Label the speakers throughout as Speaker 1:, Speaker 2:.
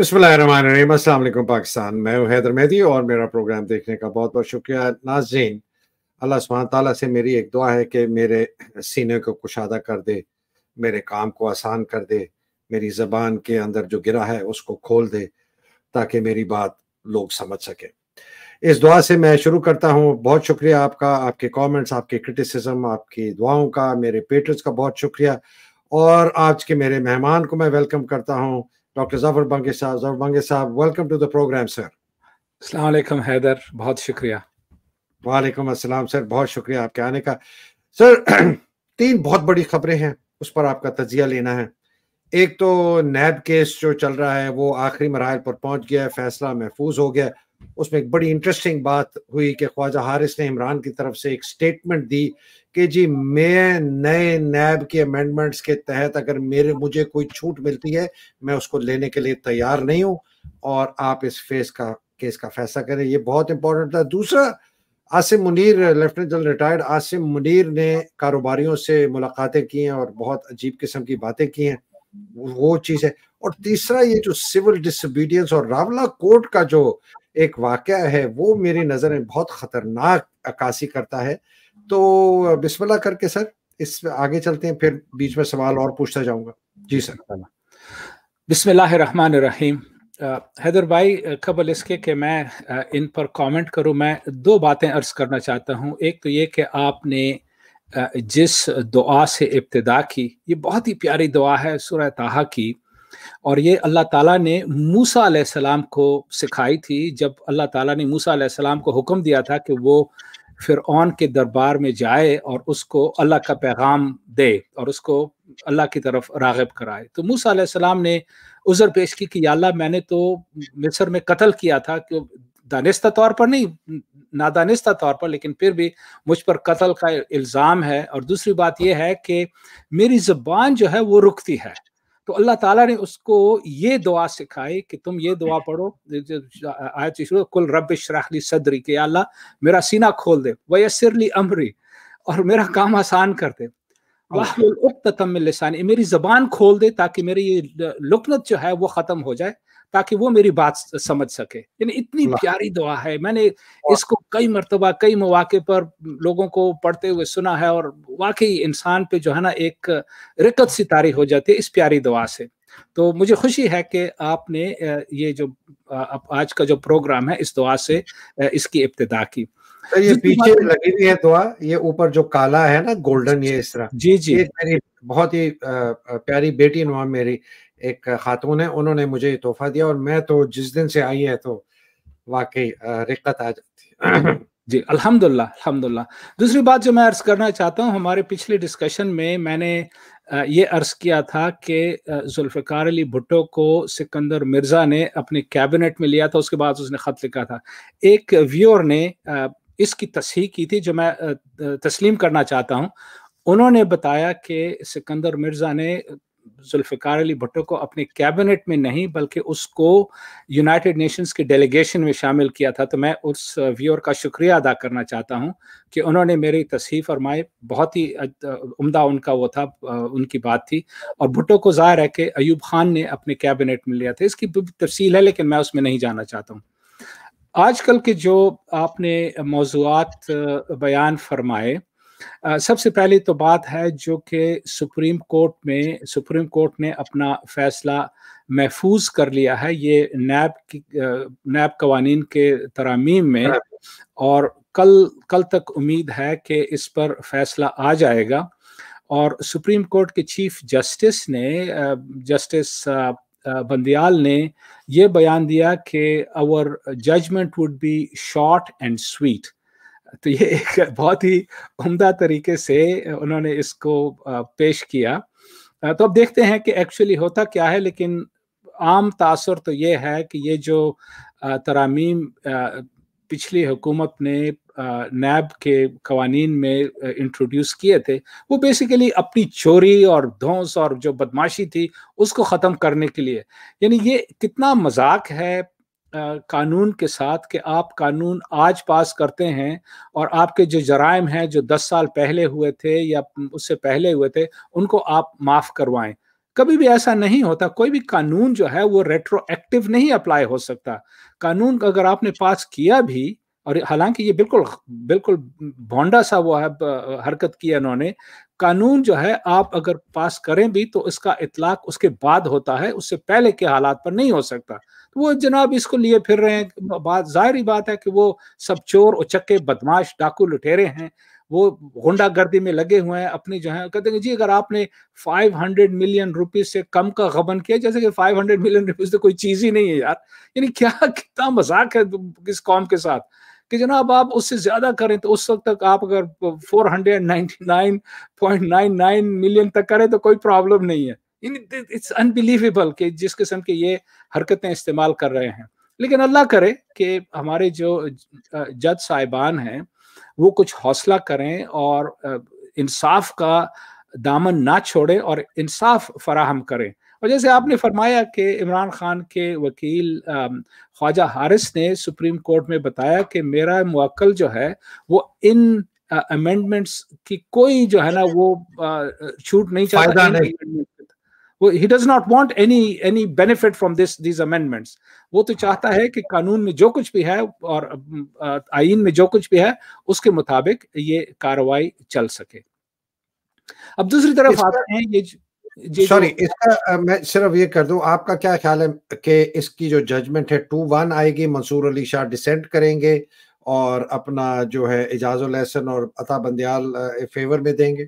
Speaker 1: बसमिलकुम पाकिस्तान मैं हैदर मेहदी और मेरा प्रोग्राम देखने का बहुत बहुत शुक्रिया नाजीन अल्लाह सुबह तला से मेरी एक दुआ है कि मेरे सीने को कुशादा कर दे मेरे काम को आसान कर दे मेरी ज़बान के अंदर जो गिरा है उसको खोल दे ताकि मेरी बात लोग समझ सकें इस दुआ से मैं शुरू करता हूँ बहुत शुक्रिया आपका आपके कॉमेंट्स आपके क्रिटिसिज्म आपकी दुआओं का मेरे पेटर्स का बहुत शुक्रिया और आज के मेरे मेहमान को मैं वेलकम करता हूँ डॉक्टर जफर बंगे साहब जफर बंगे साहब welcome to the program sir अलैक्म हैदर बहुत शुक्रिया वालेकुम अस्सलाम सर बहुत शुक्रिया आपके आने का सर तीन बहुत बड़ी खबरें हैं उस पर आपका तजिया लेना है एक तो नैब केस जो चल रहा है वो आखिरी मरहल पर पहुंच गया है फैसला महफूज हो गया उसमें एक बड़ी इंटरेस्टिंग बात हुई कि ख्वाजा हारिस ने इमरान की तरफ से एक स्टेटमेंट दी कि जी मैं नए नैब के अमेंडमेंट्स के तहत अगर मेरे मुझे कोई छूट मिलती है मैं उसको लेने के लिए तैयार नहीं हूं और आप इस फेस का केस का फैसला करें ये बहुत इंपॉर्टेंट था दूसरा Asim Munir lieutenant general retired Asim Munir ने कारोबारियों से मुलाकातें की हैं और बहुत अजीब किस्म की बातें की हैं वो चीज़ है और तीसरा ये जो सिविल डिसबीडियंस और रावला कोर्ट का जो एक वाक़ है वो मेरी नज़र में बहुत ख़तरनाक अक्सी करता है तो बिस्मिल्लाह
Speaker 2: करके सर इस आगे चलते हैं फिर बीच में सवाल और पूछता जाऊंगा जी सर बिसमीम हैदर भाई कबल इसके कि मैं इन पर कमेंट करूं मैं दो बातें अर्ज करना चाहता हूं एक तो ये कि आपने जिस दुआ से इब्तदा की ये बहुत ही प्यारी दुआ है सुरह ताहा की और ये अल्लाह ताला ने मूसा सलाम को सिखाई थी जब अल्लाह ताला ने मूसा सलाम को हुक्म दिया था कि वो फिर के दरबार में जाए और उसको अल्लाह का पैगाम दे और उसको अल्लाह की तरफ रागब कराए तो मूसा सलाम ने उज़र पेश की कि अल्लाह मैंने तो मिस्र में कत्ल किया था कि दानिस्त तौर पर नहीं नादानिस्ता तौर पर लेकिन फिर भी मुझ पर कत्ल का इल्ज़ाम है और दूसरी बात यह है कि मेरी ज़बान जो है वो रुकती है तो अल्लाह ताला ने उसको ये दुआ सिखाई कि तुम ये दुआ पढ़ो आयत कुल रब शराखली सदरी के अल्लाह मेरा सीना खोल दे यसरली अमरी और मेरा काम आसान कर दे वाहतम लिसानी मेरी जबान खोल दे ताकि मेरी ये लुकनत जो है वो ख़त्म हो जाए ताकि वो मेरी बात समझ सके यानी इतनी प्यारी दुआ है मैंने इसको कई मरतबा कई मौाक़े पर लोगों को पढ़ते हुए सुना है और वाकई इंसान पे जो है ना एक रिकत सितारी हो जाती है इस प्यारी दुआ से तो मुझे खुशी है कि आपने ये जो आज का जो प्रोग्राम है इस दुआ से इसकी इब्तदा की
Speaker 1: तो ये पीछे लगी हुई है दुआ ये ऊपर जो काला है ना गोल्डन ये इस तरह जी जी ये मेरी बहुत ही प्यारी बेटी नुआ मेरी एक
Speaker 2: खातून है उन्होंने मुझे ये तोहफा दिया और मैं तो जिस दिन से आई है तो वाकई रिक्कत आ जाती है जी अल्हम्दुलिल्लाह अल्हम्दुलिल्लाह दूसरी बात जो मैं अर्ज करना चाहता हूँ हमारे पिछले डिस्कशन में मैंने ये अर्ज किया था कि जुल्फ़िकार अली भुट्टो को सिकंदर मिर्ज़ा ने अपने कैबिनेट में लिया था उसके बाद उसने ख़त लिखा था एक व्यूअर ने इसकी तस्ही की थी जो मैं तस्लीम करना चाहता हूँ उन्होंने बताया कि सिकंदर मिर्ज़ा ने जुल्फ़िकार अली भुट्टो को अपने कैबिनेट में नहीं बल्कि उसको यूनाइटेड नेशंस के डेलीगेशन में शामिल किया था तो मैं उस व्यूअर का शुक्रिया अदा करना चाहता हूं कि उन्होंने मेरी तसहीफ फरमाए बहुत ही उम्दा उनका वो था उनकी बात थी और भुट्टो को ज़ाहिर है कि अयूब खान ने अपने कैबिनेट में लिया था इसकी तफसील है लेकिन मैं उसमें नहीं जाना चाहता हूँ आजकल के जो आपने मौजूद बयान फरमाए सबसे पहले तो बात है जो कि सुप्रीम कोर्ट में सुप्रीम कोर्ट ने अपना फैसला महफूज कर लिया है ये नैब की नैब कवानीन के तरामीम में हाँ। और कल कल तक उम्मीद है कि इस पर फैसला आ जाएगा और सुप्रीम कोर्ट के चीफ जस्टिस ने जस्टिस बंदियाल ने यह बयान दिया कि our judgment would be short and sweet तो ये एक बहुत ही उम्दा तरीके से उन्होंने इसको पेश किया तो अब देखते हैं कि एक्चुअली होता क्या है लेकिन आम तासर तो ये है कि ये जो तरामीम पिछली हुकूमत ने नैब के कवानीन में इंट्रोड्यूस किए थे वो बेसिकली अपनी चोरी और धोस और जो बदमाशी थी उसको ख़त्म करने के लिए यानी ये कितना मजाक है कानून के साथ कि आप कानून आज पास करते हैं और आपके जो जराइम हैं जो दस साल पहले हुए थे या उससे पहले हुए थे उनको आप माफ़ करवाएं कभी भी ऐसा नहीं होता कोई भी कानून जो है वो रेट्रोएक्टिव नहीं अप्लाई हो सकता कानून अगर आपने पास किया भी और हालांकि ये बिल्कुल बिल्कुल भोंडा सा वो है हरकत की इन्होंने कानून जो है आप अगर पास करें भी तो इसका इतलाक उसके बाद होता है उससे पहले के हालात पर नहीं हो सकता वो जनाब इसको लिए फिर रहे हैं बात जाहिर बात है कि वो सब चोर उचक्के बदमाश डाकू लुटेरे हैं वो गुंडागर्दी में लगे हुए हैं अपनी जो है कहते हैं जी अगर आपने 500 मिलियन रुपीज से कम का गबन किया जैसे कि 500 मिलियन रुपीज तो कोई चीज ही नहीं है यार यानी क्या कितना मजाक है किस कॉम के साथ कि जनाब आप उससे ज्यादा करें तो उस वक्त तक आप अगर 499.99 मिलियन तक करें तो कोई प्रॉब्लम नहीं है इट्स अनबिलीवेबल कि जिस किस्म के ये हरकतें इस्तेमाल कर रहे हैं लेकिन अल्लाह करे कि हमारे जो जज साहिबान हैं वो कुछ हौसला करें और इंसाफ का दामन ना छोड़ें और इंसाफ फराहम करें और जैसे आपने फरमाया कि इमरान खान के वकील ख्वाजा हारिस ने सुप्रीम कोर्ट में बताया कि मेरा मुक्ल जो है वो इन अमेंडमेंट्स की कोई जो है ना वो छूट नहीं चाहता वो he does not want any any benefit from this these amendments वो तो चाहता है कि कानून में जो कुछ भी है और आइन में जो कुछ भी है उसके मुताबिक ये कार्रवाई चल सके
Speaker 1: अब दूसरी तरफ आते
Speaker 2: हैं ये सॉरी
Speaker 1: इसका मैं सिर्फ ये कर दूं आपका क्या ख्याल है कि इसकी जो जजमेंट है टू वन आएगी मंसूर अली शाह डिसेंट करेंगे और अपना जो है एजाज लहसन और अता बंदयाल फेवर में देंगे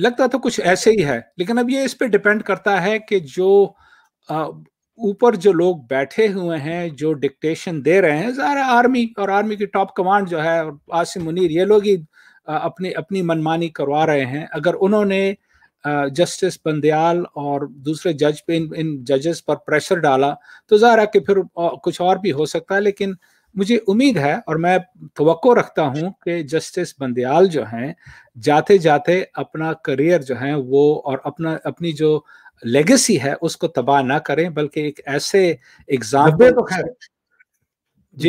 Speaker 2: लगता तो कुछ ऐसे ही है लेकिन अब ये इस पर डिपेंड करता है कि जो ऊपर जो लोग बैठे हुए हैं जो डिक्टेशन दे रहे हैं सारा आर्मी और आर्मी की टॉप कमांड जो है आसिम मुनीर ये लोग ही अपनी अपनी मनमानी करवा रहे हैं अगर उन्होंने जस्टिस बंदयाल और दूसरे जज पे इन इन जजेस पर प्रेशर डाला तो जहरा कि फिर कुछ और भी हो सकता है लेकिन मुझे उम्मीद है और मैं तो रखता हूं कि जस्टिस बंदयाल जो हैं जाते जाते अपना करियर जो है वो और अपना अपनी जो लेगेसी है उसको तबाह ना करें बल्कि एक ऐसे एग्जाम्पल तो खैर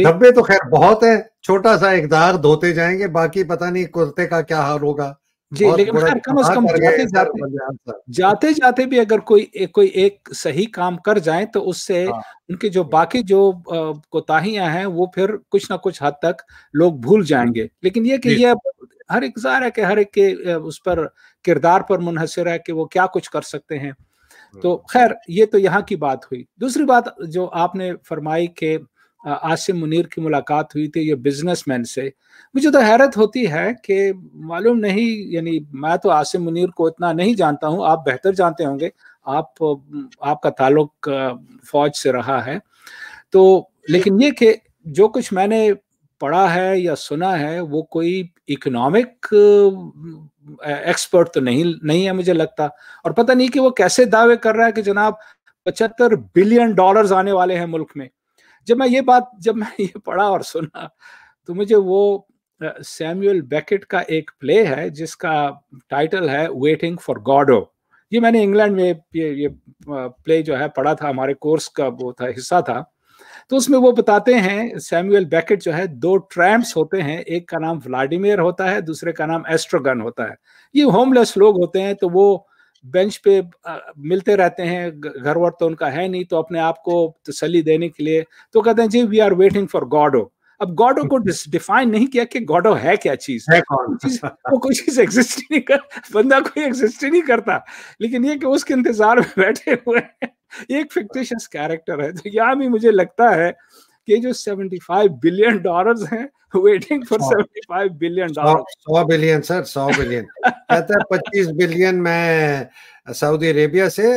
Speaker 2: धब्बे तो खैर बहुत
Speaker 1: है छोटा सा इकदार धोते जाएंगे बाकी पता नहीं कुर्ते का क्या हाल होगा जी लेकिन खैर कम से कम जाते जाते हाँ,
Speaker 2: जाते जाते भी अगर कोई ए, कोई एक सही काम कर जाए तो उससे हाँ। उनके जो बाकी जो कोताहियां हैं वो फिर कुछ ना कुछ हद तक लोग भूल जाएंगे लेकिन ये कि ये हर एक जार है कि हर एक के उस पर किरदार पर मुनहसर है कि वो क्या कुछ कर सकते हैं तो हम्म। खैर ये तो यहाँ की बात हुई दूसरी बात जो आपने फरमाई के आसिम मुनीर की मुलाकात हुई थी ये बिजनेसमैन से मुझे तो हैरत होती है कि मालूम नहीं यानी मैं तो आसिम मुनीर को इतना नहीं जानता हूँ आप बेहतर जानते होंगे आप आपका ताल्लुक फौज से रहा है तो लेकिन ये कि जो कुछ मैंने पढ़ा है या सुना है वो कोई इकोनॉमिक एक्सपर्ट तो नहीं नहीं है मुझे लगता और पता नहीं कि वो कैसे दावे कर रहा है कि जनाब पचहत्तर बिलियन डॉलर्स आने वाले हैं मुल्क में जब मैं ये बात जब मैं ये पढ़ा और सुना तो मुझे वो सैमुअल बैकेट का एक प्ले है जिसका टाइटल है वेटिंग फॉर गॉडो ये मैंने इंग्लैंड में ये ये प्ले जो है पढ़ा था हमारे कोर्स का वो था हिस्सा था तो उसमें वो बताते हैं सैमुअल बैकेट जो है दो ट्रैम्प्स होते हैं एक का नाम व्लाडिमिर होता है दूसरे का नाम एस्ट्रोगन होता है ये होमलेस लोग होते हैं तो वो बेंच पे मिलते रहते हैं घर वर तो उनका है नहीं तो अपने आप को तसली देने के लिए तो कहते हैं जी we are waiting for Godot अब गॉडो को डिफाइन नहीं किया कि गॉडो है क्या चीज है कौन वो कोई चीज एग्जिस्ट नहीं कर बंदा कोई एग्जिस्ट ही नहीं करता लेकिन ये कि उसके इंतजार में बैठे हुए हैं एक फिक्टिशियस कैरेक्टर है तो यहाँ भी मुझे लगता है कि जो 75 बिलियन डॉलर्स हैं waiting for 75 billion dollar
Speaker 1: 100 billion sir 100 billion कहता है 25 बिलियन मैं सऊदी अरेबिया से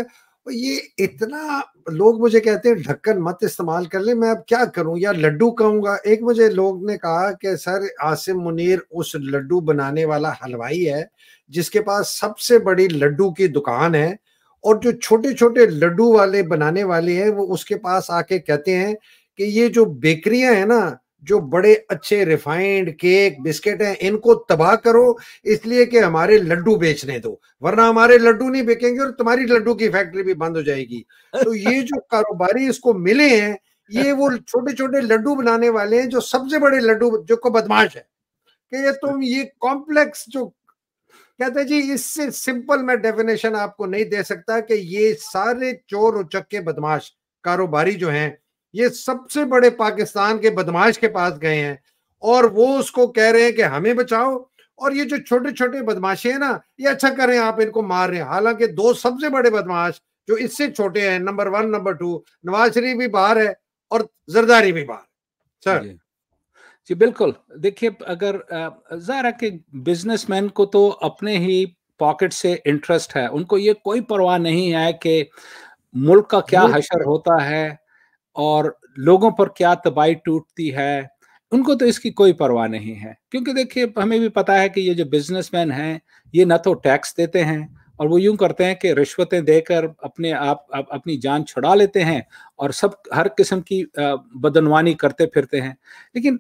Speaker 1: ये इतना लोग मुझे कहते हैं ढक्कन मत इस्तेमाल कर ले मैं अब क्या करूं या लड्डू कहूंगा एक मुझे लोग ने कहा कि सर आसिम मुनीर उस लड्डू बनाने वाला हलवाई है जिसके पास सबसे बड़ी लड्डू की दुकान है और जो छोटे छोटे लड्डू वाले बनाने वाले हैं वो उसके पास आके कहते हैं कि ये जो बेकरियां है ना जो बड़े अच्छे रिफाइंड केक बिस्किट हैं इनको तबाह करो इसलिए कि हमारे लड्डू बेचने दो वरना हमारे लड्डू नहीं बेचेंगे और तुम्हारी लड्डू की फैक्ट्री भी बंद हो जाएगी तो ये जो कारोबारी इसको मिले हैं ये वो छोटे छोटे लड्डू बनाने वाले हैं जो सबसे बड़े लड्डू जो को बदमाश है कि ये तुम ये कॉम्प्लेक्स जो कहते जी इससे सिंपल मैं डेफिनेशन आपको नहीं दे सकता कि ये सारे चोर उचक्के बदमाश कारोबारी जो हैं ये सबसे बड़े पाकिस्तान के बदमाश के पास गए हैं और वो उसको कह रहे हैं कि हमें बचाओ और ये जो छोटे छोटे बदमाशे हैं ना ये अच्छा कर रहे हैं आप इनको मार रहे हैं हालांकि दो सबसे बड़े बदमाश जो इससे छोटे हैं number one number
Speaker 2: two Nawaz Sharif भी बाहर है और जरदारी भी बाहर सर जी, बिल्कुल देखिए अगर जरा के बिजनेसमैन को तो अपने ही पॉकेट से इंटरेस्ट है उनको ये कोई परवाह नहीं है कि मुल्क का क्या हशर होता है और लोगों पर क्या तबाही टूटती है उनको तो इसकी कोई परवाह नहीं है क्योंकि देखिए हमें भी पता है कि ये जो बिजनेसमैन हैं ये ना तो टैक्स देते हैं और वो यूं करते हैं कि रिश्वतें देकर अपने आप, आप अपनी जान छुड़ा लेते हैं और सब हर किस्म की बदनवानी करते फिरते हैं लेकिन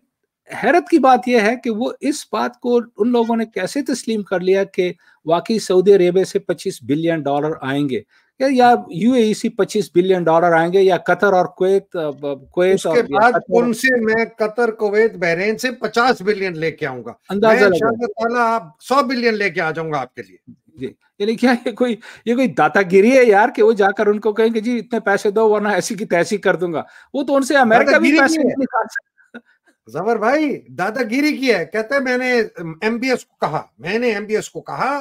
Speaker 2: हैरत की बात यह है कि वो इस बात को उन लोगों ने कैसे तस्लीम कर लिया कि वाकई सऊदी अरेबिया से 25 बिलियन डॉलर आएंगे या यूएई से 25 बिलियन डॉलर आएंगे या कतर और कुवैत कुवैत उसके बाद उनसे
Speaker 1: मैं कतर कुवैत बहरीन से 50 बिलियन लेके आऊंगा अंदाजा आप 100 बिलियन लेके आ जाऊंगा आपके लिए
Speaker 2: जी यानी क्या ये कोई ये कोई दातागिरी है यार कि वो जाकर उनको कहेंगे जी इतने पैसे दो वरना ऐसी की तैसी कर दूंगा वो तो उनसे अमेरिका भी पैसे निकाल जबर भाई
Speaker 1: दादागिरी की है कहते मैंने एमबीएस को कहा मैंने एमबीएस को कहा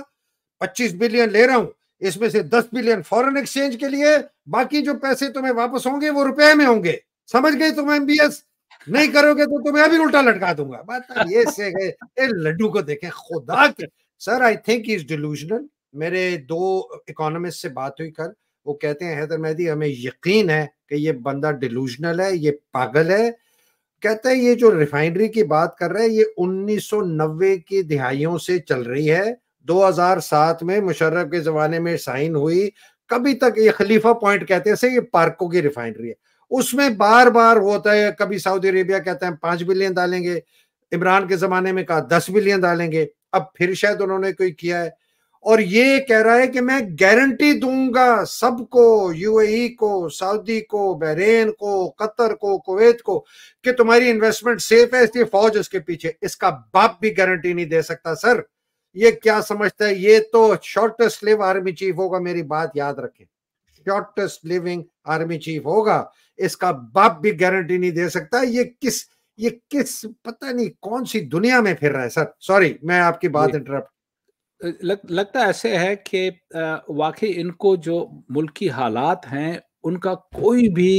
Speaker 1: 25 बिलियन ले रहा हूं इसमें से दस बिलियन फॉरेन एक्सचेंज के लिए बाकी जो पैसे तुम्हें वापस होंगे वो रुपए में होंगे समझ गए तुम एमबीएस नहीं करोगे तो तुम्हें अभी उल्टा लटका दूंगा बात तो ये से गए लड्डू को देखें खुदा के sir I think is delusional मेरे दो इकोनॉमिस्ट से बात हुई कल वो कहते हैं हैदर मेहदी हमें यकीन है कि ये बंदा डिलूजनल है ये पागल है कहते हैं ये जो रिफाइनरी की बात कर रहे हैं ये 1990 की दिहाइयों से चल रही है 2007 में मुशर्रफ के जमाने में साइन हुई कभी तक ये खलीफा पॉइंट कहते हैं ये पार्को की रिफाइनरी है उसमें बार बार होता है कभी सऊदी अरेबिया कहते हैं पांच बिलियन डालेंगे इमरान के जमाने में कहा दस बिलियन डालेंगे अब फिर शायद उन्होंने कोई किया है और ये कह रहा है कि मैं गारंटी दूंगा सबको यूएई को सऊदी को बहरेन को कतर को कुवैत को कि तुम्हारी इन्वेस्टमेंट सेफ है इसलिए फौज उसके पीछे इसका बाप भी गारंटी नहीं दे सकता सर ये क्या समझता है ये तो शॉर्टेस्ट लिव आर्मी चीफ होगा मेरी बात याद रखे शॉर्टेस्ट लिविंग आर्मी चीफ होगा इसका बाप भी गारंटी नहीं दे सकता ये किस ये किस पता नहीं कौन सी दुनिया में फिर रहा है सर सॉरी मैं आपकी बात इंटरप्ट
Speaker 2: लग, लगता ऐसे है कि वाकई इनको जो मुल्क हालात हैं उनका कोई भी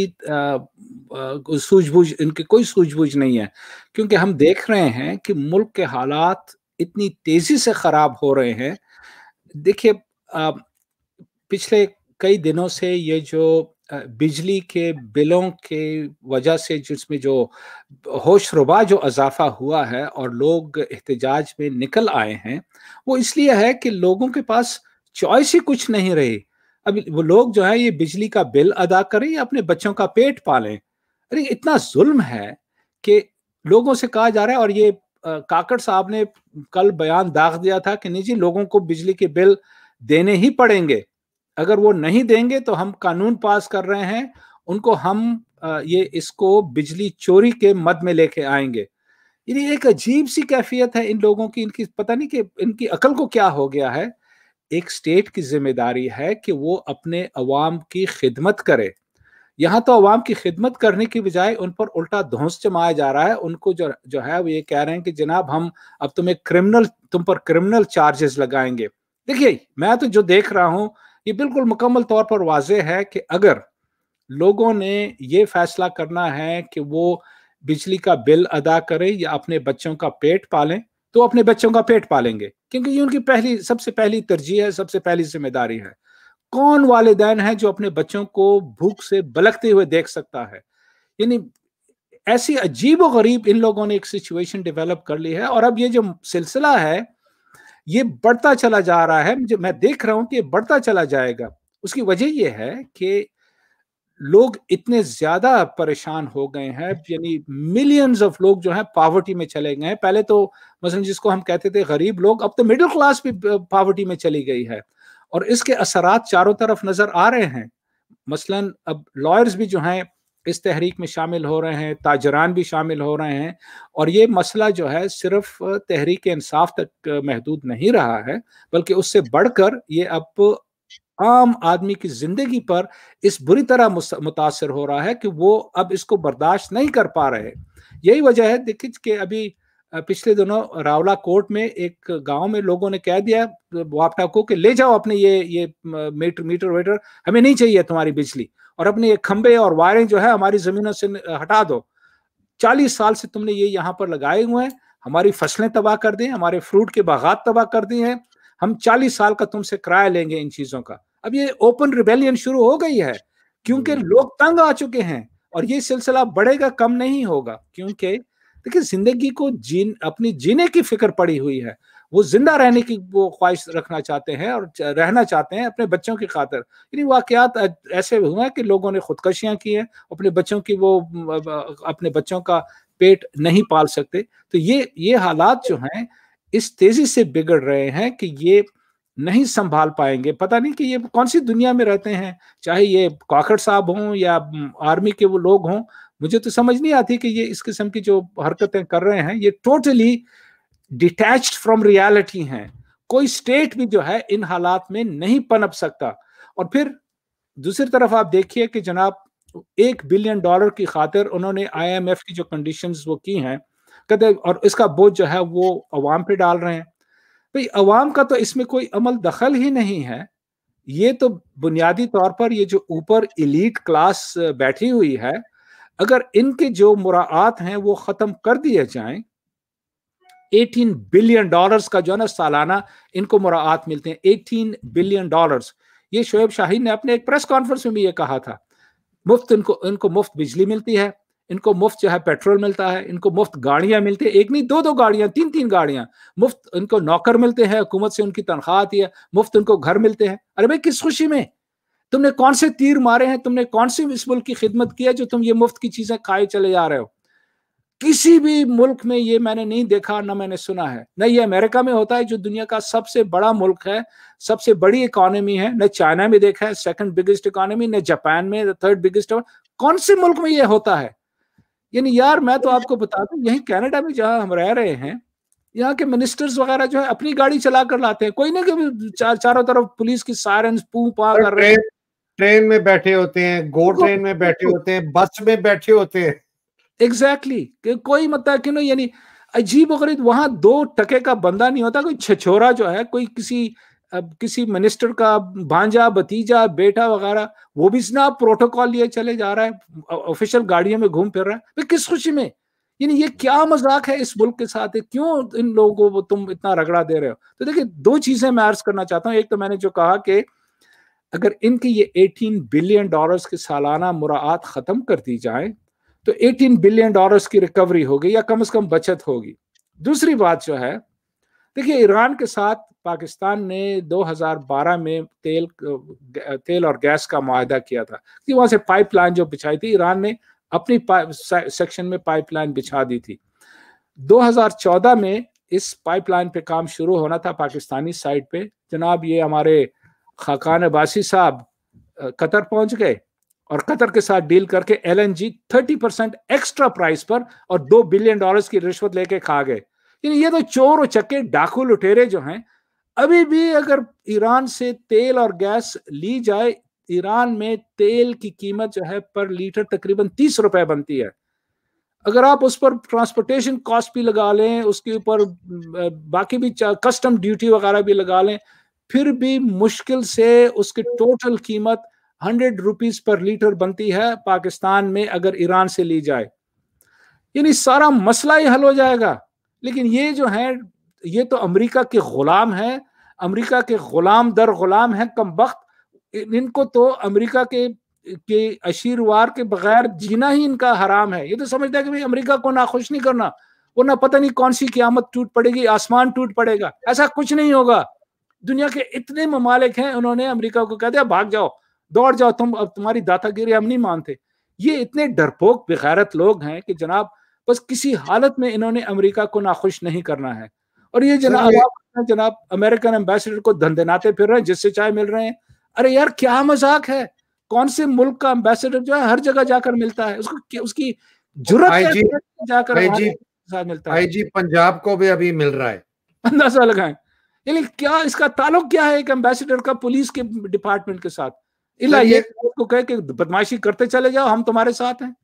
Speaker 2: सूझबूझ इनकी कोई सूझबूझ नहीं है क्योंकि हम देख रहे हैं कि मुल्क के हालात इतनी तेजी से खराब हो रहे हैं देखिए पिछले कई दिनों से ये जो बिजली के बिलों के वजह से जिसमें जो होशरुबा जो अजाफा हुआ है और लोग एहतजाज में निकल आए हैं वो इसलिए है कि लोगों के पास चॉइस ही कुछ नहीं रही अब वो लोग जो है ये बिजली का बिल अदा करें या अपने बच्चों का पेट पालें अरे इतना जुल्म है कि लोगों से कहा जा रहा है और ये काकड़ साहब ने कल बयान दाग दिया था कि निजी लोगों को बिजली के बिल देने ही पड़ेंगे अगर वो नहीं देंगे तो हम कानून पास कर रहे हैं उनको हम ये इसको बिजली चोरी के मद में लेके आएंगे यानी एक अजीब सी कैफियत है इन लोगों की इनकी पता नहीं कि इनकी अकल को क्या हो गया है एक स्टेट की जिम्मेदारी है कि वो अपने अवाम की खिदमत करे यहाँ तो अवाम की खिदमत करने की बजाय उन पर उल्टा धोस जमाया जा रहा है उनको जो जो है वो ये कह रहे हैं कि जनाब हम अब तुम्हें क्रिमिनल तुम पर क्रिमिनल चार्जेस लगाएंगे देखिए मैं तो जो देख रहा हूँ ये बिल्कुल मुकम्मल तौर पर वाज है कि अगर लोगों ने ये फैसला करना है कि वो बिजली का बिल अदा करें या अपने बच्चों का पेट पालें तो अपने बच्चों का पेट पालेंगे क्योंकि ये उनकी पहली सबसे पहली तरजीह है सबसे पहली जिम्मेदारी है कौन वालदेन है जो अपने बच्चों को भूख से बलकते हुए देख सकता है यानी ऐसी अजीब गरीब इन लोगों ने एक सिचुएशन डेवलप कर ली है और अब ये जो सिलसिला है ये बढ़ता चला जा रहा है मैं देख रहा हूं कि बढ़ता चला जाएगा उसकी वजह यह है कि लोग इतने ज्यादा परेशान हो गए हैं यानी मिलियंस ऑफ लोग जो है पावर्टी में चले गए हैं पहले तो मसलन जिसको हम कहते थे गरीब लोग अब तो मिडिल क्लास भी पावर्टी में चली गई है और इसके असरात चारों तरफ नज़र आ रहे हैं मसलन अब लॉयर्स भी जो हैं इस तहरीक में शामिल हो रहे हैं ताजरान भी शामिल हो रहे हैं और ये मसला जो है सिर्फ तहरीक इंसाफ तक महदूद नहीं रहा है बल्कि उससे बढ़कर ये अब आम आदमी की जिंदगी पर इस बुरी तरह मुतासर हो रहा है कि वो अब इसको बर्दाश्त नहीं कर पा रहे यही वजह है देखिए कि अभी पिछले दिनों रावला कोर्ट में एक गांव में लोगों ने कह दिया वापटा को कि ले जाओ अपने ये ये मीटर मीटर वेटर हमें नहीं चाहिए तुम्हारी बिजली और अपने ये खंबे और वायरें जो है हमारी जमीनों से हटा दो चालीस साल से तुमने ये यहाँ पर लगाए हुए हैं हमारी फसलें तबाह कर दी हमारे फ्रूट के बागात तबाह कर दिए हैं हम चालीस साल का तुमसे किराया लेंगे इन चीजों का अब ये ओपन रिबेलियन शुरू हो गई है क्योंकि हम्म। लोग तंग आ चुके हैं और ये सिलसिला बढ़ेगा कम नहीं होगा क्योंकि देखिए जिंदगी को जीन अपनी जीने की फिक्र पड़ी हुई है वो जिंदा रहने की वो ख्वाहिश रखना चाहते हैं और रहना चाहते हैं अपने बच्चों की खातर यानी वाकयात ऐसे हुए हैं कि लोगों ने खुदकशियां की हैं अपने बच्चों की वो अपने बच्चों का पेट नहीं पाल सकते तो ये ये हालात जो हैं इस तेजी से बिगड़ रहे हैं कि ये नहीं संभाल पाएंगे पता नहीं कि ये कौन सी दुनिया में रहते हैं चाहे ये काकड़ साहब हों या आर्मी के वो लोग हों मुझे तो समझ नहीं आती कि ये इस किस्म की जो हरकतें कर रहे हैं ये टोटली डिटैच फ्रॉम रियालिटी हैं कोई स्टेट भी जो है इन हालात में नहीं पनप सकता और फिर दूसरी तरफ आप देखिए कि जनाब एक बिलियन डॉलर की खातिर उन्होंने आईएमएफ की जो कंडीशंस वो की हैं कहते और इसका बोझ जो है वो अवाम पे डाल रहे हैं भाई अवाम का तो इसमें कोई अमल दखल ही नहीं है ये तो बुनियादी तौर पर ये जो ऊपर इलीट क्लास बैठी हुई है अगर इनके जो मुरात हैं वो ख़त्म कर दिए जाएं 18 बिलियन डॉलर्स का जो है ना सालाना इनको मुरात मिलते हैं 18 बिलियन डॉलर्स ये शोएब शाहिद ने अपने एक प्रेस कॉन्फ्रेंस में भी ये कहा था मुफ्त इनको इनको मुफ्त बिजली मिलती है इनको मुफ्त जो है पेट्रोल मिलता है इनको मुफ्त गाड़ियां मिलती है एक नहीं दो दो गाड़ियां तीन तीन गाड़ियां मुफ्त इनको नौकर मिलते हैं हुकूमत से उनकी तनख्वाह आती है मुफ्त उनको घर मिलते हैं अरे भाई किस खुशी में तुमने कौन से तीर मारे हैं तुमने कौन से इस मुल्क की खिदमत की है जो तुम ये मुफ्त की चीजें खाए चले जा रहे हो किसी भी मुल्क में ये मैंने नहीं देखा ना मैंने सुना है न ये अमेरिका में होता है जो दुनिया का सबसे बड़ा मुल्क है सबसे बड़ी इकोनॉमी है न चाइना में देखा है सेकंड बिगेस्ट इकोनॉमी न जापान में थर्ड बिगेस्ट कौन से मुल्क में ये होता है यानी यार मैं तो आपको बता दू यही कैनेडा में जहां हम रह रहे हैं यहाँ के मिनिस्टर्स वगैरह जो है अपनी गाड़ी चला कर लाते हैं कोई ना कोई चार, चारों तरफ पुलिस की सायरन पू पा कर रहे हैं
Speaker 1: ट्रेन में बैठे होते हैं गो ट्रेन में बैठे होते
Speaker 2: हैं बस में बैठे होते हैं एग्जैक्टली exactly. कोई मतलब कि यानी अजीब वरीब वहां दो टके का बंदा नहीं होता कोई छछोरा जो है कोई किसी अब किसी मिनिस्टर का भांजा भतीजा बेटा वगैरह वो भी इतना प्रोटोकॉल लिए चले जा रहा है ऑफिशियल गाड़ियों में घूम फिर रहा है तो किस खुशी में यानी ये क्या मजाक है इस मुल्क के साथ है क्यों इन लोगों को तुम इतना रगड़ा दे रहे हो तो देखिए दो चीजें मैं अर्ज करना चाहता हूँ एक तो मैंने जो कहा कि अगर इनकी ये 18 बिलियन डॉलर्स के सालाना मुराद ख़त्म कर दी जाए तो 18 बिलियन डॉलर्स की रिकवरी होगी या कम से कम बचत होगी दूसरी बात जो है देखिए ईरान के साथ पाकिस्तान ने 2012 में तेल तेल और गैस का माहा किया था कि वहाँ से पाइपलाइन जो बिछाई थी ईरान ने अपनी सेक्शन में पाइपलाइन बिछा दी थी 2014 में इस पाइपलाइन पे काम शुरू होना था पाकिस्तानी साइड पे जनाब ये हमारे खाकान अबासी साहब कतर पहुंच गए और कतर के साथ डील करके L N G thirty percent extra price पर और दो बिलियन डॉलर्स की रिश्वत लेके खा गए ये तो चोर और चक्के डाकू लुटेरे जो हैं अभी भी अगर ईरान से तेल और गैस ली जाए ईरान में तेल की कीमत जो है पर लीटर तकरीबन तीस रुपए बनती है अगर आप उस पर ट्रांसपोर्टेशन कॉस्ट भी लगा लें उसके ऊपर बाकी भी कस्टम ड्यूटी वगैरह भी लगा लें फिर भी मुश्किल से उसकी टोटल कीमत हंड्रेड रुपीज पर लीटर बनती है पाकिस्तान में अगर ईरान से ली जाए यानी सारा मसला ही हल हो जाएगा लेकिन ये जो है ये तो अमेरिका के गुलाम है अमेरिका के गुलाम दर गुलाम है कम वक्त इनको तो अमेरिका के के आशीर्वाद के बगैर जीना ही इनका हराम है ये तो समझता है कि भाई अमेरिका को नाखुश नहीं करना वो ना पता नहीं कौन सी क्यामत टूट पड़ेगी आसमान टूट पड़ेगा ऐसा कुछ नहीं होगा दुनिया के इतने ममालिक हैं उन्होंने अमेरिका को कह दिया भाग जाओ दौड़ जाओ तुम अब तुम्हारी दातागिरी हम नहीं मानते ये इतने डरपोक बेगैरत लोग हैं कि जनाब बस किसी हालत में इन्होंने अमेरिका को नाखुश नहीं करना है और ये जनाब जनाब अमेरिकन एम्बेसडर को धंधे नाते फिर रहे हैं जिससे चाय मिल रहे हैं अरे यार क्या मजाक है कौन से मुल्क का एम्बेसडर जो है हर जगह जाकर मिलता है उसको उसकी जरूरत जाकर मिलता है पंजाब को भी अभी मिल रहा है अंदाजा लगाए यानी क्या इसका ताल्लुक क्या है एक एम्बेसडर का पुलिस के डिपार्टमेंट के साथ इला ये को कहे कि बदमाशी करते चले जाओ हम तुम्हारे साथ हैं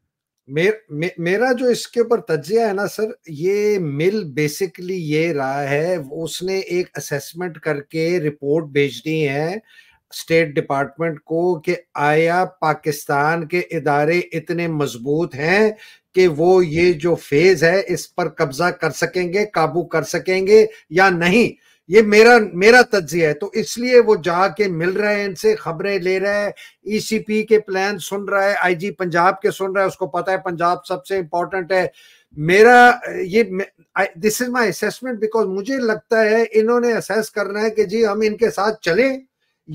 Speaker 2: मेर, मे, मेरा जो इसके ऊपर तजिया है ना सर ये
Speaker 1: मिल बेसिकली ये रहा है उसने एक असेसमेंट करके रिपोर्ट भेजनी है स्टेट डिपार्टमेंट को कि आया पाकिस्तान के इदारे इतने मजबूत हैं कि वो ये जो फेज है इस पर कब्जा कर सकेंगे काबू कर सकेंगे या नहीं ये मेरा मेरा तज्जिया है तो इसलिए वो जाके मिल रहे हैं इनसे खबरें ले रहे हैं ईसीपी e के प्लान सुन रहा है आईजी पंजाब के सुन रहा है उसको पता है पंजाब सबसे इंपॉर्टेंट है मेरा ये this is my assessment because मुझे लगता है इन्होंने असेस करना है कि जी हम इनके साथ चलें